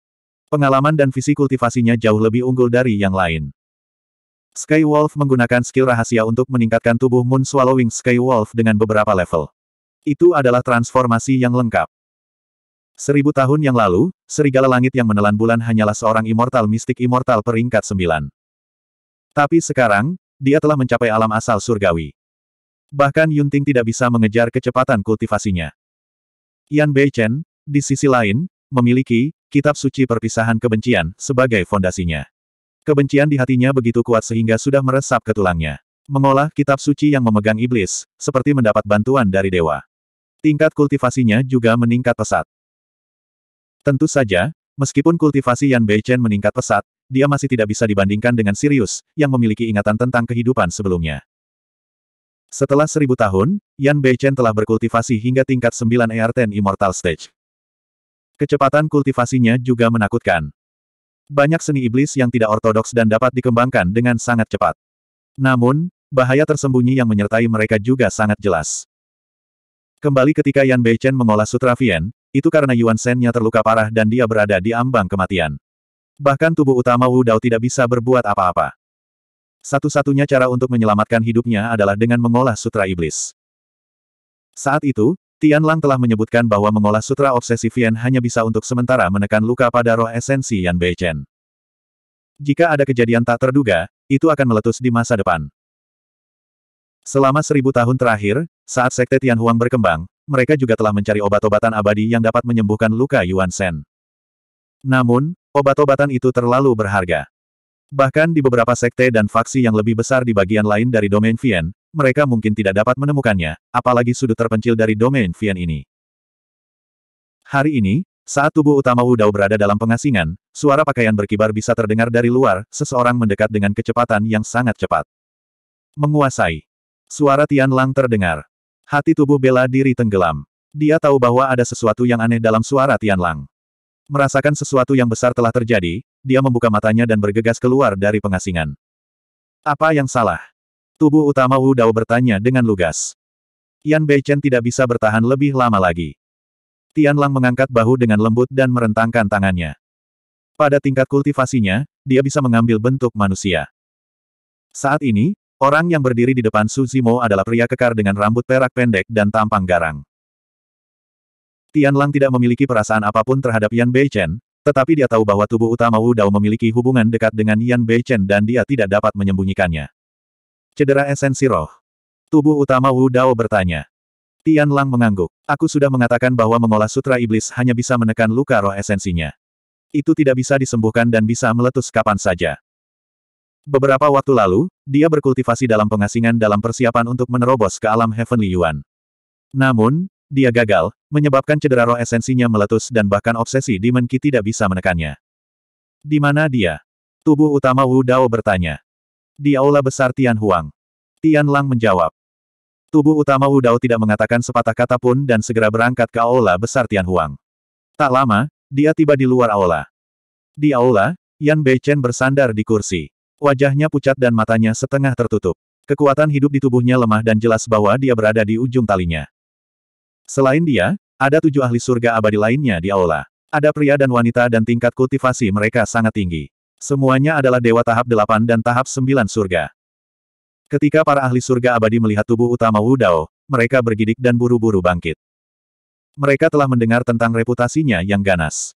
Pengalaman dan visi kultivasinya jauh lebih unggul dari yang lain. Sky Wolf menggunakan skill rahasia untuk meningkatkan tubuh Moon Swallowing Sky Wolf dengan beberapa level. Itu adalah transformasi yang lengkap. Seribu tahun yang lalu, serigala langit yang menelan bulan hanyalah seorang immortal mistik immortal peringkat sembilan. Tapi sekarang, dia telah mencapai alam asal surgawi. Bahkan Yunting tidak bisa mengejar kecepatan kultivasinya. Yan Beichen, di sisi lain, memiliki kitab suci perpisahan kebencian sebagai fondasinya. Kebencian di hatinya begitu kuat sehingga sudah meresap ke tulangnya. Mengolah kitab suci yang memegang iblis, seperti mendapat bantuan dari dewa. Tingkat kultivasinya juga meningkat pesat. Tentu saja, meskipun kultivasi Yan Beichen meningkat pesat, dia masih tidak bisa dibandingkan dengan Sirius, yang memiliki ingatan tentang kehidupan sebelumnya. Setelah seribu tahun, Yan Beichen telah berkultivasi hingga tingkat 9 ER10 Immortal Stage. Kecepatan kultivasinya juga menakutkan. Banyak seni iblis yang tidak ortodoks dan dapat dikembangkan dengan sangat cepat. Namun, bahaya tersembunyi yang menyertai mereka juga sangat jelas. Kembali ketika Yan Beichen mengolah Sutra Vien, itu karena Yuan Shen-nya terluka parah dan dia berada di ambang kematian. Bahkan tubuh utama Wu Dao tidak bisa berbuat apa-apa. Satu-satunya cara untuk menyelamatkan hidupnya adalah dengan mengolah sutra iblis. Saat itu, Tian Lang telah menyebutkan bahwa mengolah sutra obsesi Vian hanya bisa untuk sementara menekan luka pada roh esensi Yan Beichen. Jika ada kejadian tak terduga, itu akan meletus di masa depan. Selama seribu tahun terakhir, saat Sekte Tian Huang berkembang, mereka juga telah mencari obat-obatan abadi yang dapat menyembuhkan luka Yuan Shen. Namun, Obat-obatan itu terlalu berharga. Bahkan di beberapa sekte dan faksi yang lebih besar di bagian lain dari domain Vian, mereka mungkin tidak dapat menemukannya, apalagi sudut terpencil dari domain Vian ini. Hari ini, saat tubuh utama Dao berada dalam pengasingan, suara pakaian berkibar bisa terdengar dari luar, seseorang mendekat dengan kecepatan yang sangat cepat. Menguasai. Suara Tian Lang terdengar. Hati tubuh bela diri tenggelam. Dia tahu bahwa ada sesuatu yang aneh dalam suara Tian Lang. Merasakan sesuatu yang besar telah terjadi, dia membuka matanya dan bergegas keluar dari pengasingan. Apa yang salah? Tubuh utama Wu Dao bertanya dengan lugas. Yan Beichen tidak bisa bertahan lebih lama lagi. Tian Lang mengangkat bahu dengan lembut dan merentangkan tangannya. Pada tingkat kultivasinya, dia bisa mengambil bentuk manusia. Saat ini, orang yang berdiri di depan Su Zimo adalah pria kekar dengan rambut perak pendek dan tampang garang. Tian Lang tidak memiliki perasaan apapun terhadap Yan Beichen, tetapi dia tahu bahwa tubuh utama Wu Dao memiliki hubungan dekat dengan Yan Beichen dan dia tidak dapat menyembunyikannya. Cedera esensi roh. Tubuh utama Wu Dao bertanya. Tian Lang mengangguk. Aku sudah mengatakan bahwa mengolah sutra iblis hanya bisa menekan luka roh esensinya. Itu tidak bisa disembuhkan dan bisa meletus kapan saja. Beberapa waktu lalu, dia berkultivasi dalam pengasingan dalam persiapan untuk menerobos ke alam Heavenly Yuan. Namun, dia gagal, menyebabkan cedera roh esensinya meletus dan bahkan obsesi Demon Ki tidak bisa menekannya. Di mana dia? Tubuh utama Wu Dao bertanya. Di aula besar Tian Huang. Tian Lang menjawab. Tubuh utama Wu Dao tidak mengatakan sepatah kata pun dan segera berangkat ke aula besar Tian Huang. Tak lama, dia tiba di luar aula. Di aula, Yan Beichen bersandar di kursi. Wajahnya pucat dan matanya setengah tertutup. Kekuatan hidup di tubuhnya lemah dan jelas bahwa dia berada di ujung talinya. Selain dia, ada tujuh ahli surga abadi lainnya di aula. Ada pria dan wanita dan tingkat kultivasi mereka sangat tinggi. Semuanya adalah dewa tahap delapan dan tahap sembilan surga. Ketika para ahli surga abadi melihat tubuh utama Wu Dao, mereka bergidik dan buru-buru bangkit. Mereka telah mendengar tentang reputasinya yang ganas.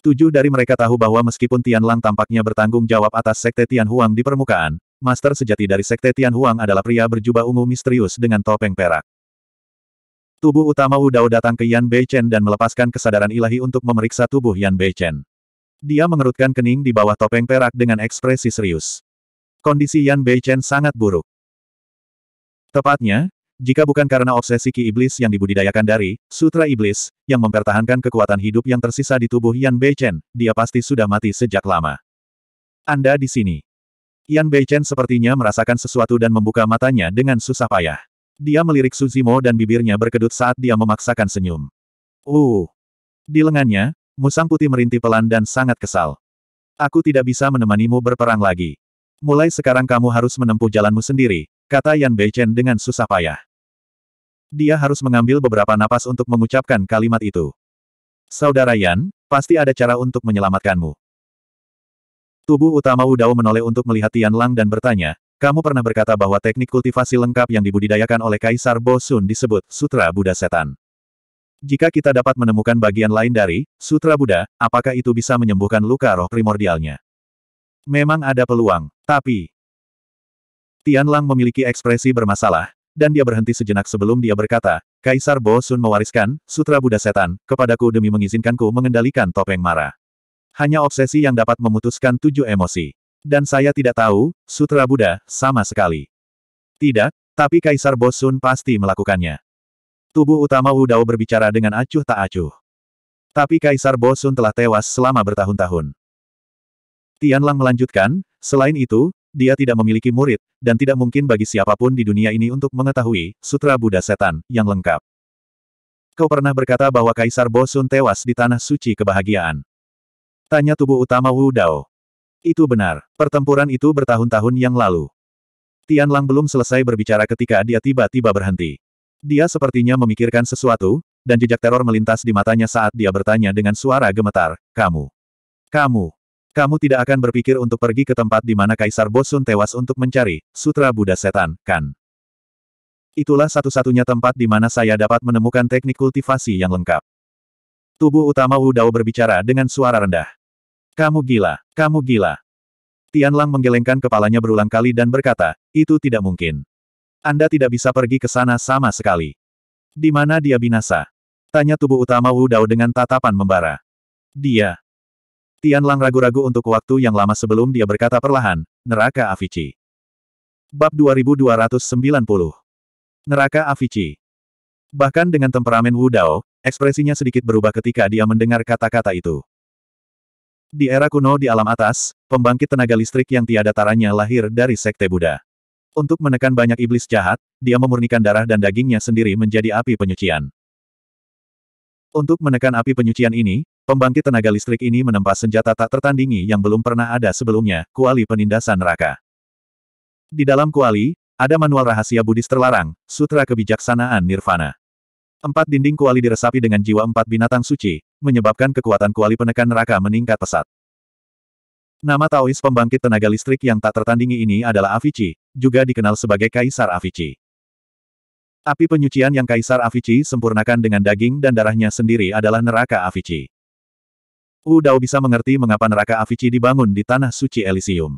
Tujuh dari mereka tahu bahwa meskipun Tian Lang tampaknya bertanggung jawab atas Sekte Tian Huang di permukaan, master sejati dari Sekte Tian Huang adalah pria berjubah ungu misterius dengan topeng perak. Tubuh utama Wu Dao datang ke Yan Beichen dan melepaskan kesadaran ilahi untuk memeriksa tubuh Yan Beichen. Dia mengerutkan kening di bawah topeng perak dengan ekspresi serius. Kondisi Yan Beichen sangat buruk. Tepatnya, jika bukan karena obsesi ki iblis yang dibudidayakan dari Sutra Iblis, yang mempertahankan kekuatan hidup yang tersisa di tubuh Yan Beichen, dia pasti sudah mati sejak lama. Anda di sini. Yan Beichen sepertinya merasakan sesuatu dan membuka matanya dengan susah payah. Dia melirik Suzimo dan bibirnya berkedut saat dia memaksakan senyum. Uh! Di lengannya, musang putih merintih pelan dan sangat kesal. Aku tidak bisa menemanimu berperang lagi. Mulai sekarang kamu harus menempuh jalanmu sendiri, kata Yan Beichen dengan susah payah. Dia harus mengambil beberapa napas untuk mengucapkan kalimat itu. Saudara Yan, pasti ada cara untuk menyelamatkanmu. Tubuh utama Wudao menoleh untuk melihat Tian Lang dan bertanya, kamu pernah berkata bahwa teknik kultivasi lengkap yang dibudidayakan oleh Kaisar Bosun disebut Sutra Buddha Setan. Jika kita dapat menemukan bagian lain dari Sutra Buddha, apakah itu bisa menyembuhkan luka roh primordialnya? Memang ada peluang, tapi... Tian Lang memiliki ekspresi bermasalah, dan dia berhenti sejenak sebelum dia berkata, Kaisar Bosun mewariskan Sutra Buddha Setan kepadaku demi mengizinkanku mengendalikan topeng marah. Hanya obsesi yang dapat memutuskan tujuh emosi. Dan saya tidak tahu, Sutra Buddha, sama sekali. Tidak, tapi Kaisar Bosun pasti melakukannya. Tubuh utama Wu Dao berbicara dengan acuh tak acuh. Tapi Kaisar Bosun telah tewas selama bertahun-tahun. Tianlang melanjutkan, selain itu, dia tidak memiliki murid, dan tidak mungkin bagi siapapun di dunia ini untuk mengetahui Sutra Buddha Setan yang lengkap. Kau pernah berkata bahwa Kaisar Bosun tewas di Tanah Suci Kebahagiaan. Tanya tubuh utama Wu Dao. Itu benar. Pertempuran itu bertahun-tahun yang lalu. Tian Lang belum selesai berbicara ketika dia tiba-tiba berhenti. Dia sepertinya memikirkan sesuatu, dan jejak teror melintas di matanya saat dia bertanya dengan suara gemetar, Kamu. Kamu. Kamu tidak akan berpikir untuk pergi ke tempat di mana Kaisar Bosun tewas untuk mencari, Sutra Buddha Setan, kan? Itulah satu-satunya tempat di mana saya dapat menemukan teknik kultivasi yang lengkap. Tubuh utama Wu Dao berbicara dengan suara rendah. Kamu gila, kamu gila. Tianlang menggelengkan kepalanya berulang kali dan berkata, itu tidak mungkin. Anda tidak bisa pergi ke sana sama sekali. Di mana dia binasa? Tanya tubuh utama Wu Dao dengan tatapan membara. Dia. Tianlang ragu-ragu untuk waktu yang lama sebelum dia berkata perlahan, neraka Avicii. Bab 2290. Neraka Avicii Bahkan dengan temperamen Wu Dao, ekspresinya sedikit berubah ketika dia mendengar kata-kata itu. Di era kuno di alam atas, pembangkit tenaga listrik yang tiada taranya lahir dari sekte Buddha. Untuk menekan banyak iblis jahat, dia memurnikan darah dan dagingnya sendiri menjadi api penyucian. Untuk menekan api penyucian ini, pembangkit tenaga listrik ini menempa senjata tak tertandingi yang belum pernah ada sebelumnya, kuali penindasan neraka. Di dalam kuali, ada manual rahasia Buddhis terlarang, Sutra Kebijaksanaan Nirvana. Empat dinding kuali diresapi dengan jiwa empat binatang suci, menyebabkan kekuatan kuali penekan neraka meningkat pesat. Nama Taois pembangkit tenaga listrik yang tak tertandingi ini adalah Avici, juga dikenal sebagai Kaisar Avici. Api penyucian yang Kaisar Avici sempurnakan dengan daging dan darahnya sendiri adalah neraka Avici. U Dao bisa mengerti mengapa neraka Avici dibangun di Tanah Suci Elysium.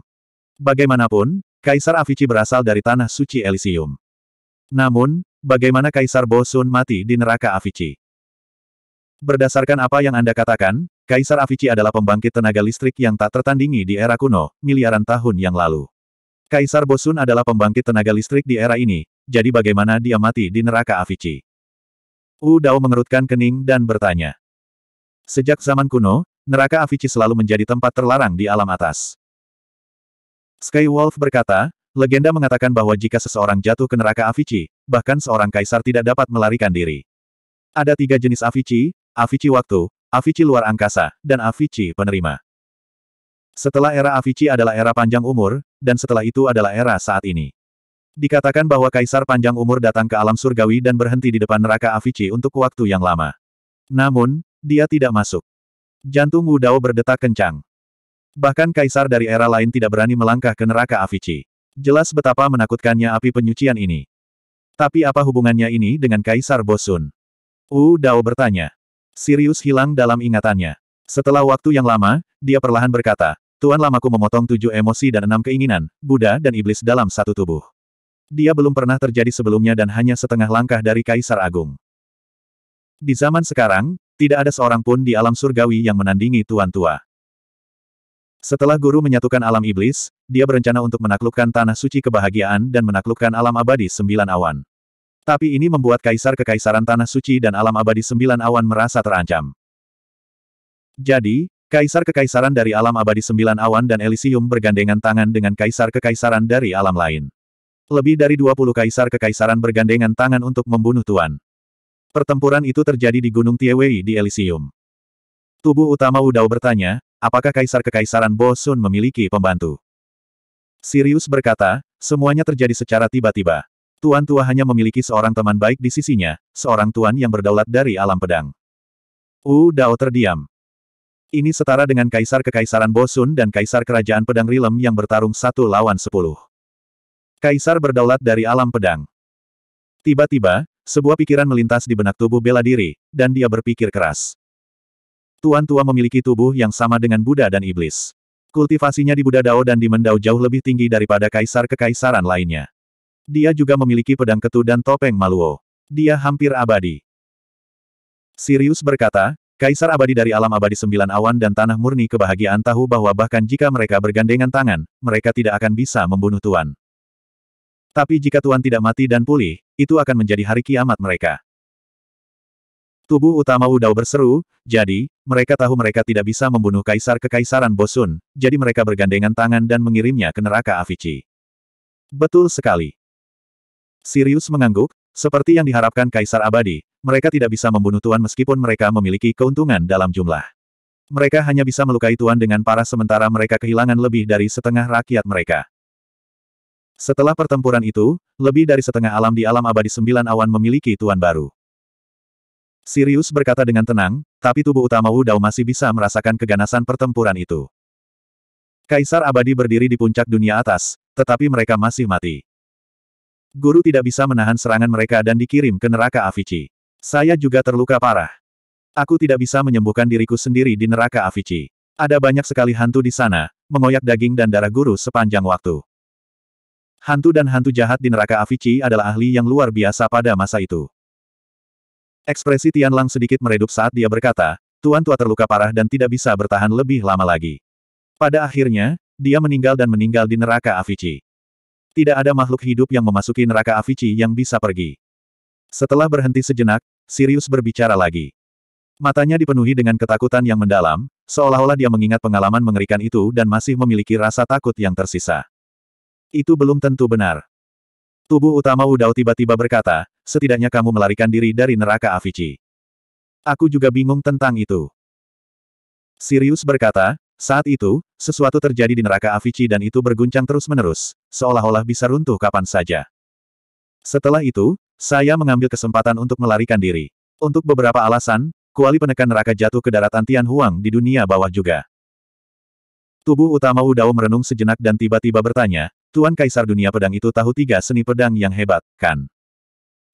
Bagaimanapun, Kaisar Avici berasal dari Tanah Suci Elysium. Namun, Bagaimana Kaisar Bosun mati di neraka Avici? Berdasarkan apa yang Anda katakan, Kaisar Avici adalah pembangkit tenaga listrik yang tak tertandingi di era kuno, miliaran tahun yang lalu. Kaisar Bosun adalah pembangkit tenaga listrik di era ini, jadi bagaimana dia mati di neraka Avici? Wu Dao mengerutkan kening dan bertanya. Sejak zaman kuno, neraka Avici selalu menjadi tempat terlarang di alam atas. Skywolf berkata, Legenda mengatakan bahwa jika seseorang jatuh ke neraka Avicii, bahkan seorang kaisar tidak dapat melarikan diri. Ada tiga jenis Avicii, Avicii waktu, Avicii luar angkasa, dan Avicii penerima. Setelah era Avicii adalah era panjang umur, dan setelah itu adalah era saat ini. Dikatakan bahwa kaisar panjang umur datang ke alam surgawi dan berhenti di depan neraka Avicii untuk waktu yang lama. Namun, dia tidak masuk. Jantung Wu Dao berdetak kencang. Bahkan kaisar dari era lain tidak berani melangkah ke neraka Avicii. Jelas betapa menakutkannya api penyucian ini. Tapi apa hubungannya ini dengan Kaisar Bosun? Wu Dao bertanya. Sirius hilang dalam ingatannya. Setelah waktu yang lama, dia perlahan berkata, Tuan lamaku memotong tujuh emosi dan enam keinginan, Buddha dan Iblis dalam satu tubuh. Dia belum pernah terjadi sebelumnya dan hanya setengah langkah dari Kaisar Agung. Di zaman sekarang, tidak ada seorang pun di alam surgawi yang menandingi Tuan Tua. Setelah guru menyatukan alam iblis, dia berencana untuk menaklukkan tanah suci kebahagiaan dan menaklukkan alam abadi sembilan awan. Tapi ini membuat kaisar kekaisaran tanah suci dan alam abadi sembilan awan merasa terancam. Jadi, kaisar kekaisaran dari alam abadi sembilan awan dan Elysium bergandengan tangan dengan kaisar kekaisaran dari alam lain. Lebih dari 20 kaisar kekaisaran bergandengan tangan untuk membunuh Tuan. Pertempuran itu terjadi di Gunung Tiewei di Elysium. Tubuh utama Wudao bertanya, apakah kaisar kekaisaran Bosun memiliki pembantu? Sirius berkata, semuanya terjadi secara tiba-tiba. Tuan tua hanya memiliki seorang teman baik di sisinya, seorang tuan yang berdaulat dari alam pedang. Wu Dao terdiam. Ini setara dengan kaisar kekaisaran Bosun dan kaisar kerajaan pedang Rilem yang bertarung satu lawan sepuluh. Kaisar berdaulat dari alam pedang. Tiba-tiba, sebuah pikiran melintas di benak tubuh bela diri, dan dia berpikir keras. Tuan tua memiliki tubuh yang sama dengan Buddha dan Iblis. Kultivasinya di Buddha Dao dan di Mendao jauh lebih tinggi daripada kaisar-kekaisaran lainnya. Dia juga memiliki pedang ketu dan topeng Maluo. Dia hampir abadi. Sirius berkata, Kaisar abadi dari alam abadi sembilan awan dan tanah murni kebahagiaan tahu bahwa bahkan jika mereka bergandengan tangan, mereka tidak akan bisa membunuh Tuan. Tapi jika Tuan tidak mati dan pulih, itu akan menjadi hari kiamat mereka. Tubuh utama Udao berseru, jadi, mereka tahu mereka tidak bisa membunuh kaisar kekaisaran Bosun, jadi mereka bergandengan tangan dan mengirimnya ke neraka Avici. Betul sekali. Sirius mengangguk, seperti yang diharapkan kaisar abadi, mereka tidak bisa membunuh Tuan meskipun mereka memiliki keuntungan dalam jumlah. Mereka hanya bisa melukai Tuan dengan parah sementara mereka kehilangan lebih dari setengah rakyat mereka. Setelah pertempuran itu, lebih dari setengah alam di alam abadi sembilan awan memiliki Tuan baru. Sirius berkata dengan tenang, tapi tubuh utama Wu Dao masih bisa merasakan keganasan pertempuran itu. Kaisar abadi berdiri di puncak dunia atas, tetapi mereka masih mati. Guru tidak bisa menahan serangan mereka dan dikirim ke neraka Avici. Saya juga terluka parah. Aku tidak bisa menyembuhkan diriku sendiri di neraka Avici. Ada banyak sekali hantu di sana, mengoyak daging dan darah guru sepanjang waktu. Hantu dan hantu jahat di neraka Avici adalah ahli yang luar biasa pada masa itu. Ekspresi Tian Lang sedikit meredup saat dia berkata, Tuan Tua terluka parah dan tidak bisa bertahan lebih lama lagi. Pada akhirnya, dia meninggal dan meninggal di neraka Avici. Tidak ada makhluk hidup yang memasuki neraka Avici yang bisa pergi. Setelah berhenti sejenak, Sirius berbicara lagi. Matanya dipenuhi dengan ketakutan yang mendalam, seolah-olah dia mengingat pengalaman mengerikan itu dan masih memiliki rasa takut yang tersisa. Itu belum tentu benar. Tubuh utama Wudao tiba-tiba berkata, setidaknya kamu melarikan diri dari neraka Avici. Aku juga bingung tentang itu. Sirius berkata, saat itu, sesuatu terjadi di neraka Avici dan itu berguncang terus-menerus, seolah-olah bisa runtuh kapan saja. Setelah itu, saya mengambil kesempatan untuk melarikan diri. Untuk beberapa alasan, kuali penekan neraka jatuh ke daratan Tianhuang Huang di dunia bawah juga. Tubuh utama Wudao merenung sejenak dan tiba-tiba bertanya, Tuan Kaisar Dunia Pedang itu tahu tiga seni pedang yang hebat, kan?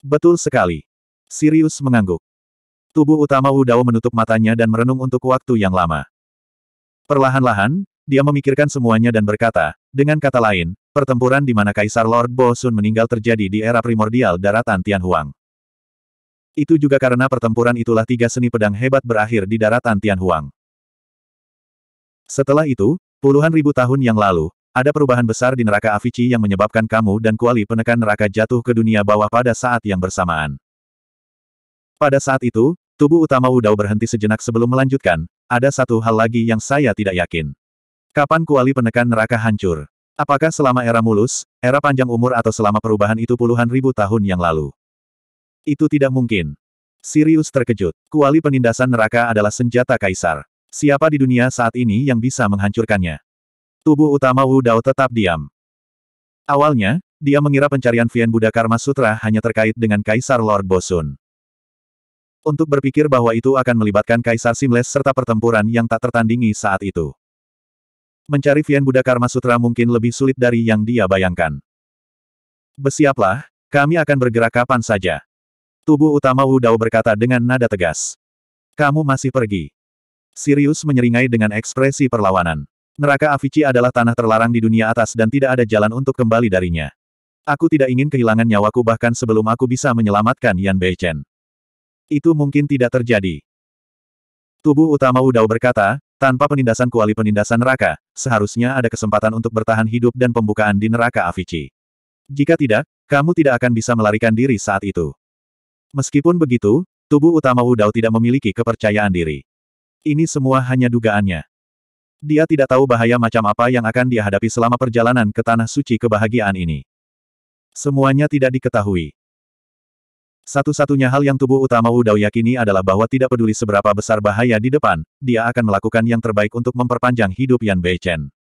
Betul sekali. Sirius mengangguk. Tubuh utama Wu Dao menutup matanya dan merenung untuk waktu yang lama. Perlahan-lahan, dia memikirkan semuanya dan berkata, dengan kata lain, pertempuran di mana Kaisar Lord Bo Sun meninggal terjadi di era primordial daratan Tianhuang. Itu juga karena pertempuran itulah tiga seni pedang hebat berakhir di daratan Tianhuang. Setelah itu, puluhan ribu tahun yang lalu, ada perubahan besar di neraka Avicii yang menyebabkan kamu dan kuali penekan neraka jatuh ke dunia bawah pada saat yang bersamaan. Pada saat itu, tubuh utama Udao berhenti sejenak sebelum melanjutkan, ada satu hal lagi yang saya tidak yakin. Kapan kuali penekan neraka hancur? Apakah selama era mulus, era panjang umur atau selama perubahan itu puluhan ribu tahun yang lalu? Itu tidak mungkin. Sirius terkejut. Kuali penindasan neraka adalah senjata kaisar. Siapa di dunia saat ini yang bisa menghancurkannya? Tubuh utama Wu Dao tetap diam. Awalnya, dia mengira pencarian Vian Buddha Karma Sutra hanya terkait dengan Kaisar Lord Bosun. Untuk berpikir bahwa itu akan melibatkan Kaisar Simles serta pertempuran yang tak tertandingi saat itu. Mencari Vian Buddha Karma Sutra mungkin lebih sulit dari yang dia bayangkan. Bersiaplah, kami akan bergerak kapan saja. Tubuh utama Wu Dao berkata dengan nada tegas. Kamu masih pergi. Sirius menyeringai dengan ekspresi perlawanan. Neraka Avici adalah tanah terlarang di dunia atas dan tidak ada jalan untuk kembali darinya. Aku tidak ingin kehilangan nyawaku bahkan sebelum aku bisa menyelamatkan Yan Beichen. Itu mungkin tidak terjadi. Tubuh utama Dao berkata, tanpa penindasan kuali penindasan neraka, seharusnya ada kesempatan untuk bertahan hidup dan pembukaan di neraka Avici. Jika tidak, kamu tidak akan bisa melarikan diri saat itu. Meskipun begitu, tubuh utama Dao tidak memiliki kepercayaan diri. Ini semua hanya dugaannya. Dia tidak tahu bahaya macam apa yang akan dia hadapi selama perjalanan ke Tanah Suci kebahagiaan ini. Semuanya tidak diketahui. Satu-satunya hal yang tubuh utama Wu Dao yakini adalah bahwa tidak peduli seberapa besar bahaya di depan, dia akan melakukan yang terbaik untuk memperpanjang hidup Yan Beichen.